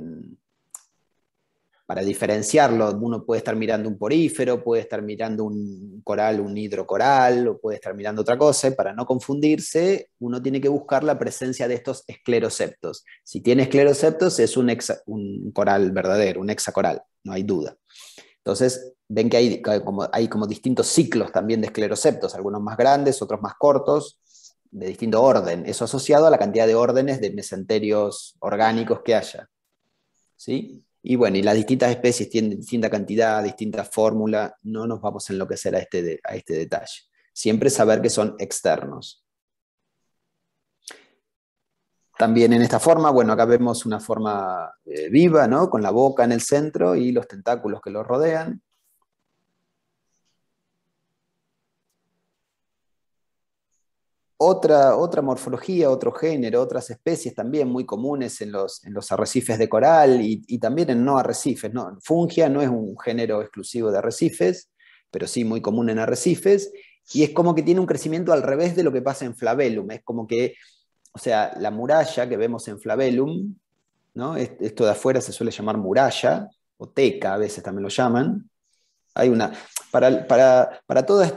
para diferenciarlo, uno puede estar mirando un porífero, puede estar mirando un coral, un hidrocoral, o puede estar mirando otra cosa, para no confundirse, uno tiene que buscar la presencia de estos escleroceptos. Si tiene escleroceptos, es un, un coral verdadero, un hexacoral, no hay duda. Entonces, ven que hay como, distintos ciclos también de escleroceptos, algunos más grandes, otros más cortos, de distinto orden. Eso asociado a la cantidad de órdenes de mesenterios orgánicos que haya. ¿Sí? Y bueno, y las distintas especies tienen distinta cantidad, distinta fórmula, no nos vamos a enloquecer a este, a este detalle. Siempre saber que son externos. También en esta forma, bueno, acá vemos una forma eh, viva, ¿no? Con la boca en el centro y los tentáculos que lo rodean. Otra, otra, morfología, otro género, otras especies también muy comunes en los, en los arrecifes de coral y, también en no arrecifes. ¿no? Fungia no es un género exclusivo de arrecifes, pero sí muy común en arrecifes, y es como que tiene un crecimiento al revés de lo que pasa en flabellum, es como que o sea, la muralla que vemos en Flavellum, esto de afuera se suele llamar muralla, o teca a veces también lo llaman. Hay una, para, todas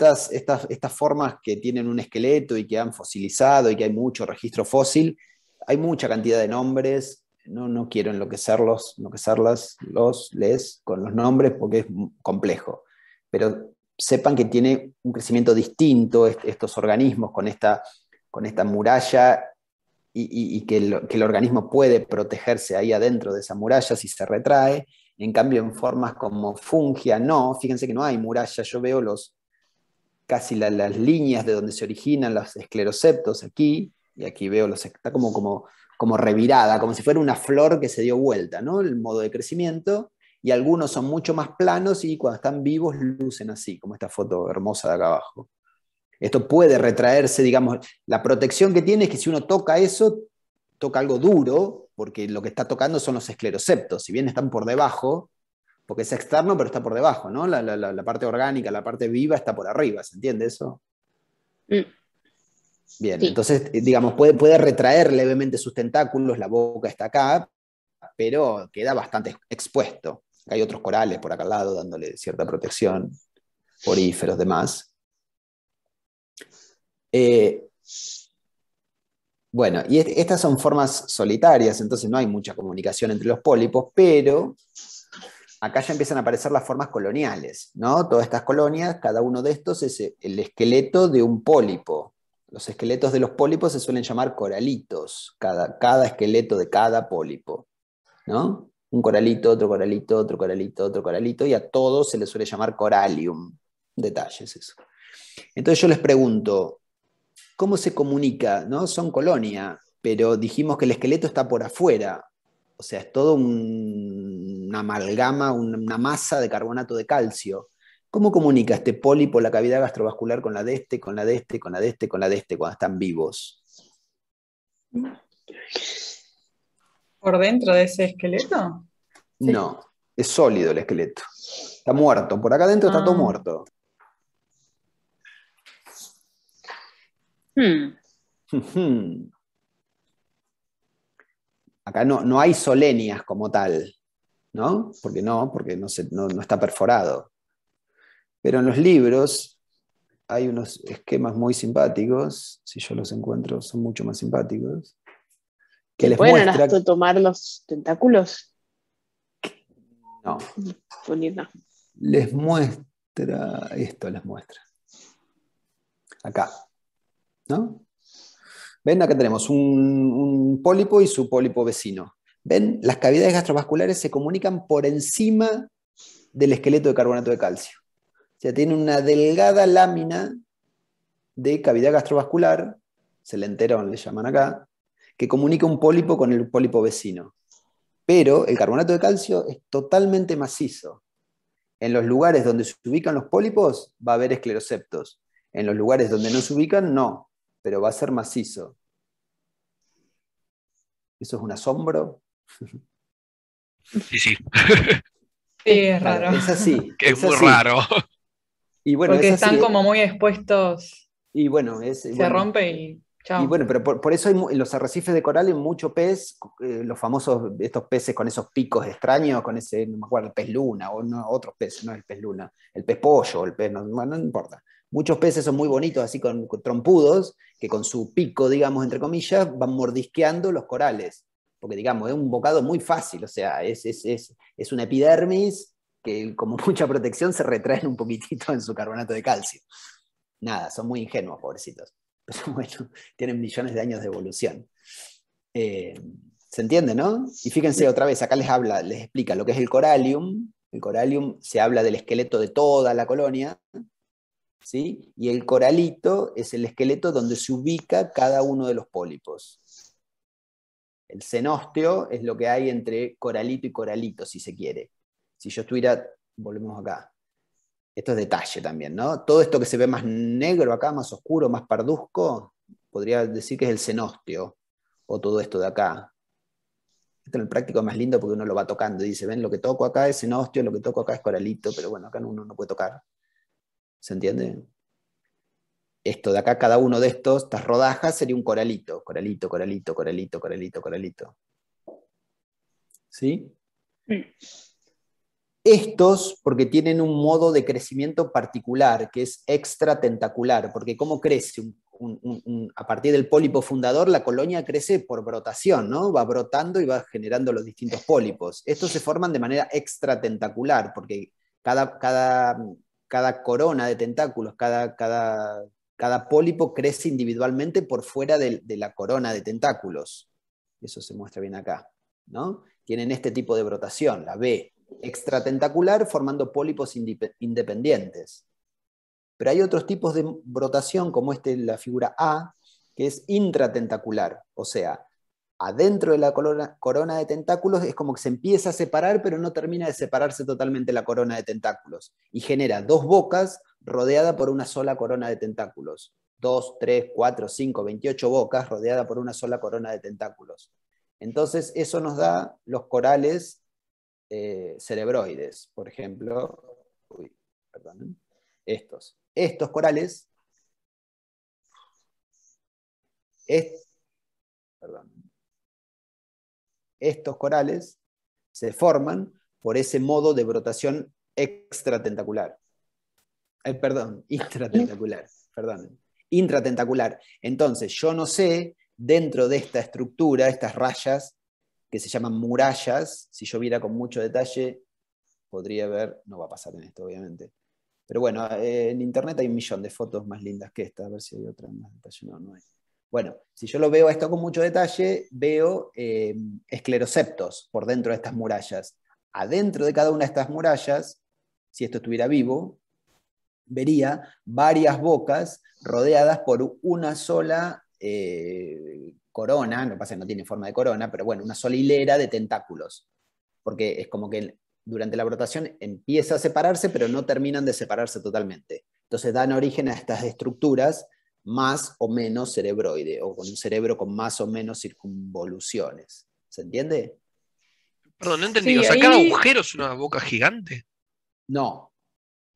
estas, formas que tienen un esqueleto y que han fosilizado y que hay mucho registro fósil, hay mucha cantidad de nombres. No, quiero enloquecerlos, enloquecerlas, los, les, con los nombres porque es complejo. Pero sepan que tiene un crecimiento distinto estos organismos con esta muralla y, que, el, organismo puede protegerse ahí adentro de esa muralla si se retrae. En cambio, en formas como fungia, no, fíjense que no hay muralla, yo veo casi las líneas de donde se originan los escleroceptos aquí, y aquí veo los, está como, como revirada, como si fuera una flor que se dio vuelta, ¿no? El modo de crecimiento, y algunos son mucho más planos y cuando están vivos lucen así, como esta foto hermosa de acá abajo. Esto puede retraerse, digamos, la protección que tiene es que si uno toca eso, toca algo duro, porque lo que está tocando son los escleroceptos, si bien están por debajo, porque es externo, pero está por debajo, ¿no? La, parte orgánica, la parte viva está por arriba, ¿se entiende eso? Mm. Bien, entonces, digamos, puede, puede retraer levemente sus tentáculos, la boca está acá, pero queda bastante expuesto. Hay otros corales por acá al lado dándole cierta protección, poríferos, demás. Eh, bueno, y estas son formas solitarias, entonces no hay mucha comunicación entre los pólipos, pero acá ya empiezan a aparecer las formas coloniales, ¿no? Todas estas colonias, cada uno de estos es eh, el esqueleto de un pólipo. Los esqueletos de los pólipos se suelen llamar coralitos, cada, cada esqueleto de cada pólipo, ¿no? Un coralito, otro coralito, otro coralito, otro coralito, y a todos se les suele llamar coralium. Detalles eso. Entonces yo les pregunto, cómo se comunica, ¿no? Son colonia, pero dijimos que el esqueleto está por afuera. O sea, es todo una amalgama, una masa de carbonato de calcio. ¿Cómo comunica este pólipo la cavidad gastrovascular con la de este, con la de este, con la de este, con la de este, cuando están vivos?
¿Por dentro de ese esqueleto?
No, es sólido el esqueleto. Está muerto. Por acá adentro está todo ah. muerto. Hmm. Acá no, no hay solenias como tal, ¿no? Porque no, porque no, no, está perforado. Pero en los libros hay unos esquemas muy simpáticos, si yo los encuentro son mucho más simpáticos. Que les ¿Pueden hasta
tomar los tentáculos? Pues no.
Les muestra, esto les muestra. Acá. ¿no? Ven, acá tenemos un, pólipo y su pólipo vecino. Ven, las cavidades gastrovasculares se comunican por encima del esqueleto de carbonato de calcio. O sea, tiene una delgada lámina de cavidad gastrovascular, se le llaman acá, que comunica un pólipo con el pólipo vecino. Pero el carbonato de calcio es totalmente macizo. En los lugares donde se ubican los pólipos va a haber escleroseptos. En los lugares donde no se ubican, no pero va a ser macizo. ¿Eso es un asombro? Sí, sí. Sí, es raro. es así. es, muy raro. Y bueno, Porque están ¿eh? como muy expuestos. Y bueno, es, se rompe y chao. Y bueno, pero por, eso hay, en los arrecifes de coral hay mucho pez, eh, los famosos, estos peces con esos picos extraños, con ese, no me acuerdo, el pez luna o no, otros peces, no el pez luna, el pez pollo, el pez, no importa. Muchos peces son muy bonitos, así con, trompudos, que con su pico, digamos, entre comillas, van mordisqueando los corales. Porque, digamos, es un bocado muy fácil, o sea, es, es, una epidermis que, como mucha protección, se retraen un poquitito en su carbonato de calcio. Nada, son muy ingenuos, pobrecitos. Pero bueno, tienen millones de años de evolución. Eh, ¿Se entiende, no? Y fíjense otra vez, acá les habla, les explica lo que es el corallium, El coralium se habla del esqueleto de toda la colonia, y el coralito es el esqueleto donde se ubica cada uno de los pólipos. El cenosteo es lo que hay entre coralito y coralito, si se quiere. Si yo estuviera, volvemos acá. Esto es detalle también, ¿no? Todo esto que se ve más negro acá, más oscuro, más parduzco, podría decir que es el cenosteo o todo esto de acá. Esto en el práctico es más lindo porque uno lo va tocando y dice, ven, lo que toco acá es cenosteo lo que toco acá es coralito, pero bueno, acá uno no puede tocar. ¿Se entiende? Esto de acá, cada uno de estos, estas rodajas, sería un coralito. Coralito, coralito, coralito, coralito, coralito. ¿Sí? Estos, porque tienen un modo de crecimiento particular, que es extratentacular, porque cómo crece a partir del pólipo fundador, la colonia crece por brotación, ¿no? Va brotando y va generando los distintos pólipos. Estos se forman de manera extratentacular, porque cada, cada cada corona de tentáculos, cada, pólipo crece individualmente por fuera de, la corona de tentáculos. Eso se muestra bien acá. ¿no? Tienen este tipo de brotación, la B, extratentacular formando pólipos independientes. Pero hay otros tipos de brotación, como este la figura A, que es intratentacular, o sea, adentro de la corona, de tentáculos es como que se empieza a separar, pero no termina de separarse totalmente la corona de tentáculos. Y genera dos bocas rodeada por una sola corona de tentáculos. Dos, tres, cuatro, cinco, veintiocho bocas rodeada por una sola corona de tentáculos. Entonces, eso nos da los corales eh, cerebroides, por ejemplo. perdón. Estos. Estos corales. perdón estos corales se forman por ese modo de brotación extratentacular. Eh, perdón, intratentacular, perdón. Intratentacular. Entonces, yo no sé, dentro de esta estructura, estas rayas, que se llaman murallas, si yo viera con mucho detalle, podría ver, no va a pasar en esto, obviamente. Pero bueno, eh, en internet hay un millón de fotos más lindas que esta, a ver si hay otra más detallada. No, no hay. Bueno, si yo lo veo esto con mucho detalle, veo eh, escleroceptos por dentro de estas murallas. Adentro de cada una de estas murallas, si esto estuviera vivo, vería varias bocas rodeadas por una sola eh, corona, no pasa que no tiene forma de corona, pero bueno, una sola hilera de tentáculos. Porque es como que durante la brotación empieza a separarse, pero no terminan de separarse totalmente. Entonces dan origen a estas estructuras más o menos cerebroide o con un cerebro con más o menos circunvoluciones. ¿Se entiende?
Perdón, no entendí. o sea, agujero es una boca
gigante. No.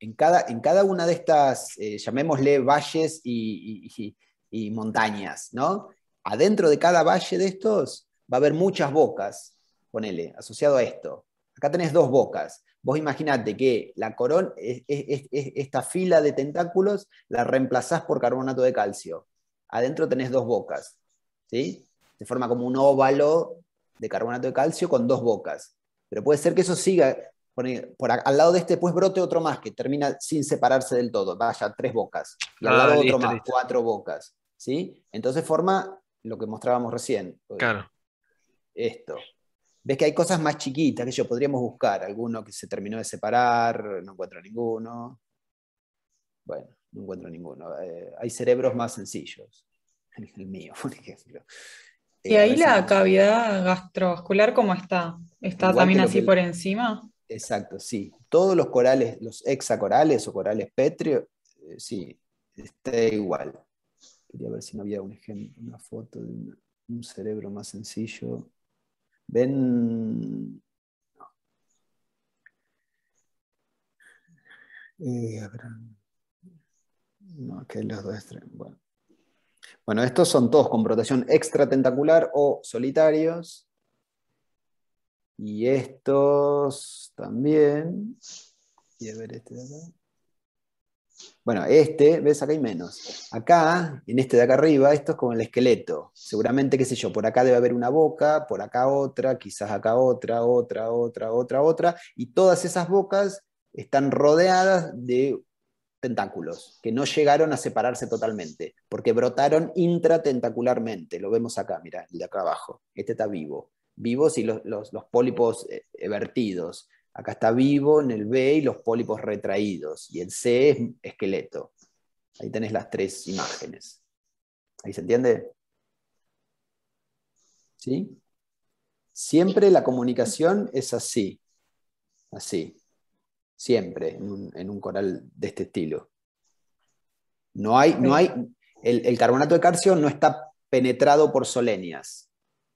En cada, en cada una de estas, eh, llamémosle valles y, y montañas, ¿no? Adentro de cada valle de estos va a haber muchas bocas, ponele, asociado a esto. Acá tenés dos bocas. Vos imaginate que la corona, esta fila de tentáculos, la reemplazás por carbonato de calcio. Adentro tenés dos bocas. ¿sí? Se forma como un óvalo de carbonato de calcio con dos bocas. Pero puede ser que eso siga, por, al lado de este pues brote otro más que termina sin separarse del todo, vaya, tres bocas. Y al ah, lado otro más, cuatro bocas. ¿sí? Entonces forma lo que mostrábamos recién. Claro. Esto ves que hay cosas más chiquitas que yo podríamos buscar, alguno que se terminó de separar, no encuentro ninguno. Bueno, no encuentro ninguno. Eh, hay cerebros más sencillos, el mío, por ejemplo. ¿Y eh, ahí la
cavidad gastrovascular cómo está? ¿Está también así por encima?
Exacto, sí. Todos los corales, los hexacorales o corales pétreos, eh, sí, está igual. Quería ver si no había un ejemplo, una foto de un cerebro más sencillo. Ven. Eh, no, que los dos extremos. Bueno. bueno, estos son todos con rotación extratentacular o solitarios. Y estos también. Y a ver este de acá. Bueno, este, ves, acá hay menos. Acá, en este de acá arriba, esto es como el esqueleto. Seguramente, qué sé yo, por acá debe haber una boca, por acá otra, quizás acá otra, otra, otra, otra, otra. Y todas esas bocas están rodeadas de tentáculos, que no llegaron a separarse totalmente, porque brotaron intratentacularmente. Lo vemos acá, mira, el de acá abajo. Este está vivo. Vivos y los pólipos eh, eh, vertidos. Acá está vivo en el B y los pólipos retraídos. Y el C es esqueleto. Ahí tenés las tres imágenes. ¿Ahí se entiende? ¿Sí? Siempre la comunicación es así. Así. Siempre en un, coral de este estilo. No hay, no hay, el, el, carbonato de calcio no está penetrado por solenias.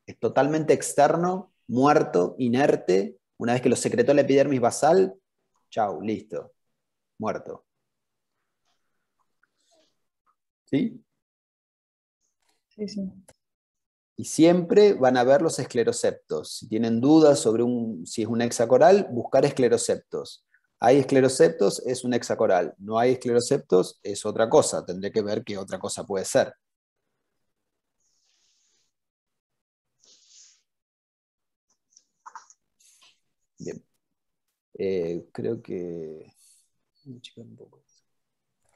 Es totalmente externo, muerto, inerte una vez que lo secretó la epidermis basal, chau, listo, muerto. ¿Sí? Sí, sí. Y siempre van a ver los escleroceptos. Si tienen dudas sobre un, si es un hexacoral, buscar escleroceptos. Hay escleroceptos, es un hexacoral. No hay escleroceptos, es otra cosa. Tendré que ver qué otra cosa puede ser. Eh, creo que...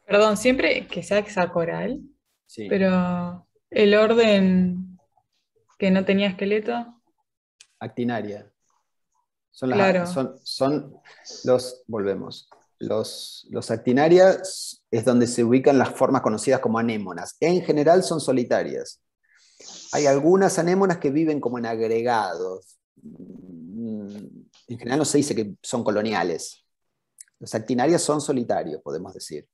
Perdón, siempre que sea hexacoral, sí. pero el orden que no tenía esqueleto.
Actinaria. Son, son, los, volvemos, los, los actinarias es donde se ubican las formas conocidas como anémonas. En general son solitarias. Hay algunas anémonas que viven como en agregados. Mm, en general no se dice que son coloniales. Los actinarias son solitarios, podemos decir.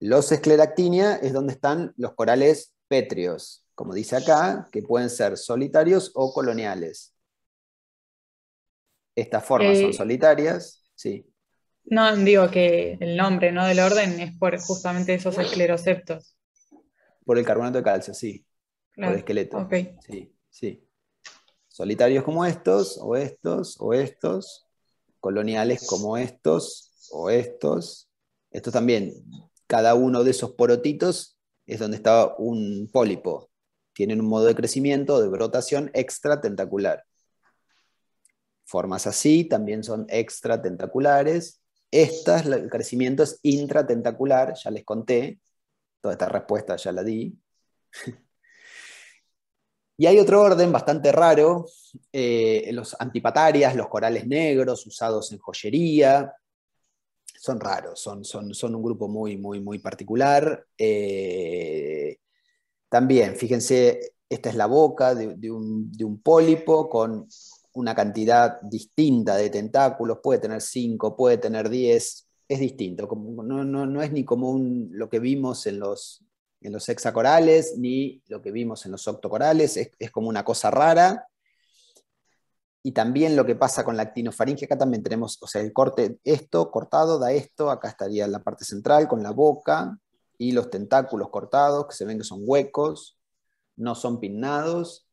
Los escleractinia es donde están los corales pétreos, como dice acá, que pueden ser solitarios o coloniales. Estas formas son eh, solitarias, sí.
No, digo que el nombre ¿no? del orden es por justamente esos escleroceptos.
Por el carbonato de calcio, sí. Por el esqueleto. Sí, sí solitarios como estos, o estos, o estos, coloniales como estos, o estos. Estos también, cada uno de esos porotitos es donde estaba un pólipo. Tienen un modo de crecimiento, de brotación extratentacular. Formas así también son extratentaculares. Estas, el crecimiento es intratentacular, ya les conté, toda esta respuesta ya la di. Y hay otro orden bastante raro, eh, los antipatarias, los corales negros usados en joyería, son raros, son, un grupo muy, muy, muy particular. Eh, también, fíjense, esta es la boca de, un, pólipo con una cantidad distinta de tentáculos, puede tener 5, puede tener 10, es distinto, no, no, no, es ni común lo que vimos en los en los hexacorales, ni lo que vimos en los octocorales, es, como una cosa rara. Y también lo que pasa con la actinofaringe, acá también tenemos, o sea, el corte, esto cortado da esto, acá estaría la parte central con la boca y los tentáculos cortados, que se ven que son huecos, no son pinnados,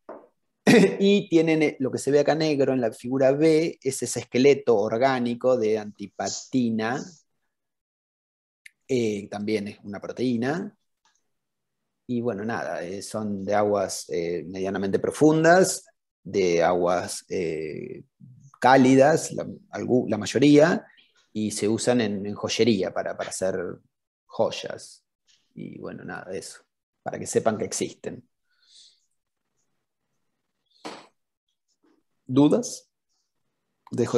y tienen eh, lo que se ve acá negro en la figura B, es ese esqueleto orgánico de antipatina, eh, también es una proteína, y bueno, nada, eh, son de aguas eh, medianamente profundas, de aguas eh, cálidas, la, mayoría, y se usan en, joyería para, para hacer joyas. Y bueno, nada, eso, para que sepan que existen. ¿Dudas? Dejo de